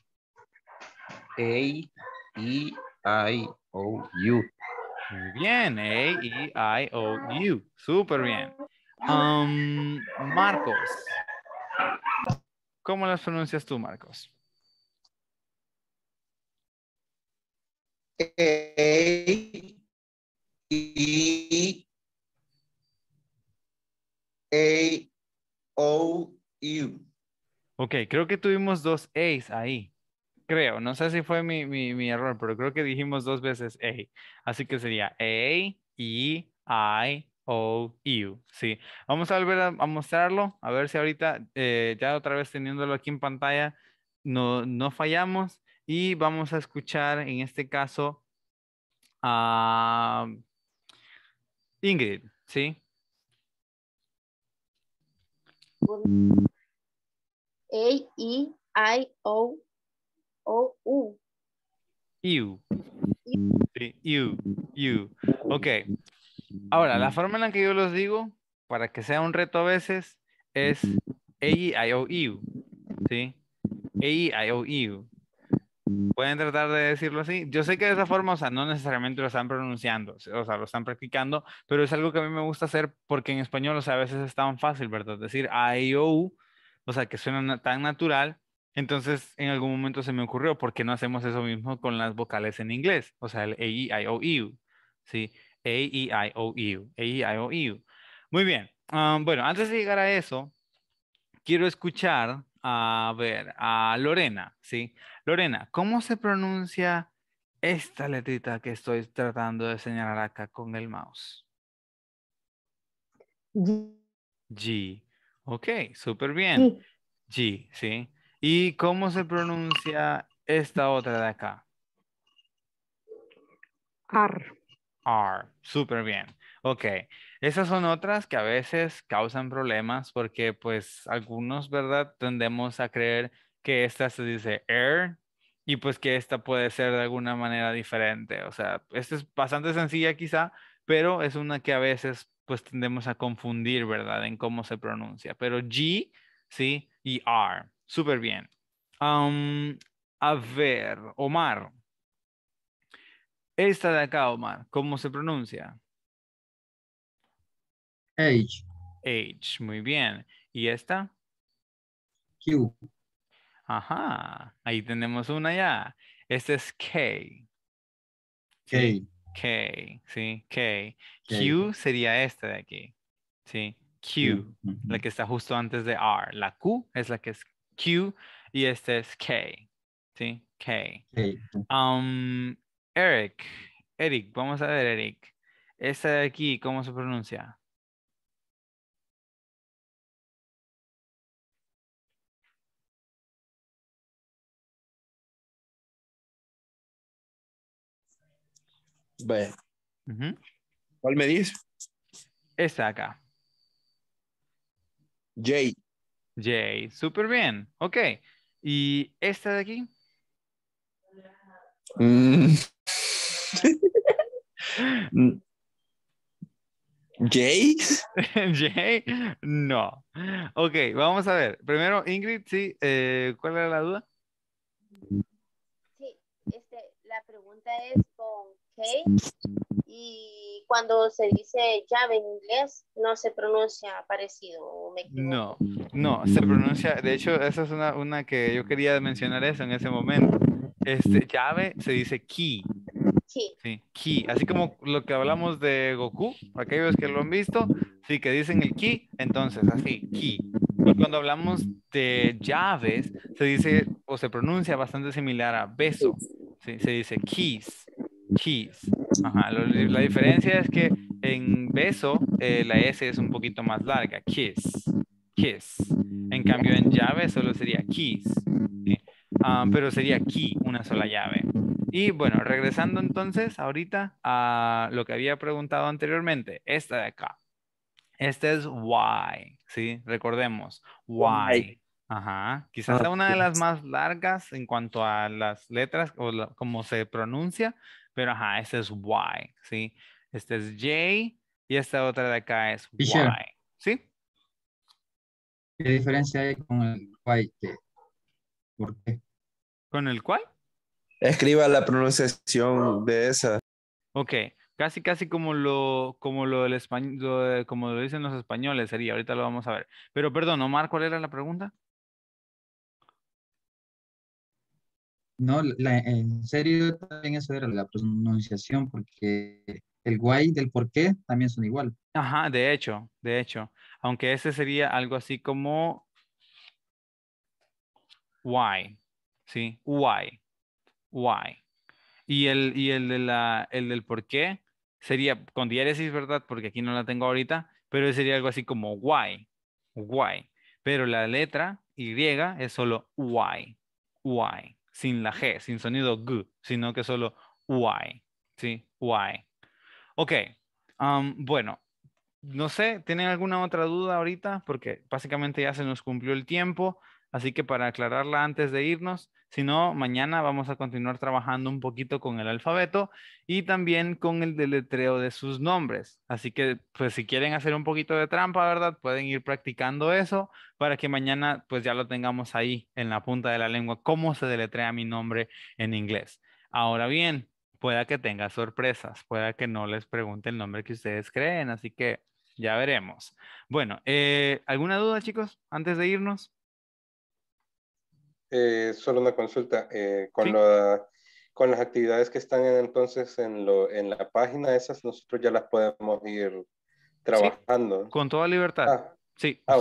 A, E, I, O, U. Muy bien, A, E, I, O, U. Súper bien. Um, Marcos. ¿Cómo las pronuncias tú, Marcos?
A,
e,
a, O, U.
Ok, creo que tuvimos dos A's ahí. Creo, no sé si fue mi, mi, error, pero creo que dijimos dos veces A. Así que sería A, E, I, o u Sí, vamos a volver a, mostrarlo, a ver si ahorita, eh, ya otra vez teniéndolo aquí en pantalla, no, no fallamos y vamos a escuchar en este caso a Ingrid, ¿sí?
A E I O O U. U U
You. Ok. Ahora, la forma en la que yo los digo, para que sea un reto a veces, es A E I O U. ¿Sí? A E I O U. Pueden tratar de decirlo así. Yo sé que de esa forma, o sea, no necesariamente lo están pronunciando, o sea, lo están practicando, pero es algo que a mí me gusta hacer porque en español, o sea, a veces es tan fácil, ¿verdad? Decir IOU, e, o sea, que suena tan natural. Entonces, en algún momento se me ocurrió, ¿por qué no hacemos eso mismo con las vocales en inglés? O sea, el A, E, I, O, e, U. ¿Sí? A, E, I, O, e, U. A, E, I, O, U. Muy bien. Ah, bueno, antes de llegar a eso, quiero escuchar a ver, a Lorena, ¿sí? Lorena, ¿cómo se pronuncia esta letrita que estoy tratando de señalar acá con el mouse? G. G. Ok, súper bien. G. ¿sí? ¿Y cómo se pronuncia esta otra de acá? R. R, súper bien. Ok, esas son otras que a veces causan problemas porque pues algunos, ¿verdad? Tendemos a creer que esta se dice air er", y pues que esta puede ser de alguna manera diferente. O sea, esta es bastante sencilla quizá, pero es una que a veces pues tendemos a confundir, ¿verdad? En cómo se pronuncia. Pero G, sí, y R. Súper bien.
a ver, Omar. Esta de acá, Omar, ¿cómo se pronuncia?
H.
H, muy bien. ¿Y esta? Q. Ajá, ahí tenemos una ya. Este es K. K. K, sí, K. Q sería esta de aquí. Sí, Q, la que está justo antes de R. La Q es la que es Q y esta es K. Sí, K. Um, Eric, Eric,
vamos a ver, Eric. Esta de aquí, ¿cómo se pronuncia? ¿Cuál me dice? Esta acá.
Jay. Jay, súper bien. Ok. ¿Y esta de aquí? Mm.
Jay? Jay,
no. Ok, vamos a ver. Primero, Ingrid, sí, eh, ¿cuál era la duda?
Sí, este, la pregunta es con Okay, Y cuando se dice
llave en inglés, no se pronuncia parecido.
¿me no, no, se pronuncia, de hecho, esa es una, una, que yo quería mencionar eso en ese momento. Este, llave se dice key. Sí, key. Así como lo que hablamos de Goku, aquellos que lo han visto, sí, que dicen el key entonces así, key Y cuando hablamos de llaves, se dice o se pronuncia bastante similar a beso. Sí, se dice keys la diferencia es que en beso eh, la S es un poquito más larga, kiss, kiss. En cambio en llave solo sería keys, ah, pero sería key, una sola llave. Y bueno, regresando entonces ahorita a lo que había preguntado anteriormente, esta de acá. Esta es why, ¿sí? Recordemos, why. Ajá. Quizás ah, sea una de las más largas en cuanto a las letras o como se pronuncia, pero ajá, este es Y, ¿sí? Este es J y esta otra de acá es Y, ¿sí?
¿Qué diferencia hay con el Y? ¿Por qué? ¿Con el cual? Escriba la pronunciación de esa.
Ok, casi casi como lo, como lo del español, como lo dicen los españoles sería, ahorita lo vamos a ver. Pero perdón, Omar, ¿cuál era la pregunta?
No, en serio también eso era la pronunciación, porque el why del por qué también son igual.
Ajá, de hecho, de hecho. Aunque ese sería algo así como why, ¿sí? Why, why. Y el, y el, de el del por qué sería con diéresis, ¿verdad? Porque aquí no la tengo ahorita, pero sería algo así como why, why. Pero la letra Y es solo why, why sin la G, sin sonido G, sino que solo Y, ¿sí? Y. Ok, bueno, no sé, ¿tienen alguna otra duda ahorita? Porque básicamente ya se nos cumplió el tiempo. Así que para aclararla antes de irnos, si no, mañana vamos a continuar trabajando un poquito con el alfabeto y también con el deletreo de sus nombres. Así que, pues si quieren hacer un poquito de trampa, ¿verdad? Pueden ir practicando eso para que mañana, pues ya lo tengamos ahí en la punta de la lengua, cómo se deletrea mi nombre en inglés. Ahora bien, pueda que tenga sorpresas, pueda que no les pregunte el nombre que ustedes creen, así que ya veremos. Bueno, eh, ¿alguna duda, chicos, antes de irnos?
Eh, solo
una consulta. Eh, con, las actividades que están entonces en, lo, en la página, esas nosotros ya las podemos ir trabajando. con toda libertad. Ah. Sí. Ah,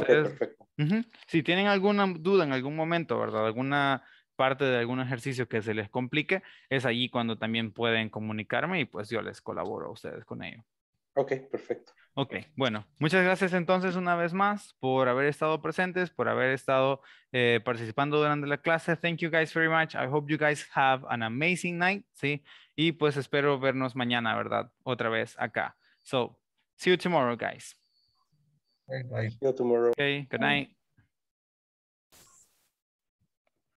si tienen alguna duda en algún momento, ¿verdad? Alguna parte de algún ejercicio que se les complique, es allí cuando también pueden comunicarme y pues yo les colaboro a ustedes con ello. Ok, perfecto. Ok, bueno, muchas gracias entonces una vez más por haber estado presentes, por haber estado eh, participando durante la clase. Thank you guys very much. I hope you guys have an amazing night, ¿sí? Y pues espero vernos mañana, ¿verdad? Otra vez acá. So, see you tomorrow, guys.
Bye. See you tomorrow. Okay, good night.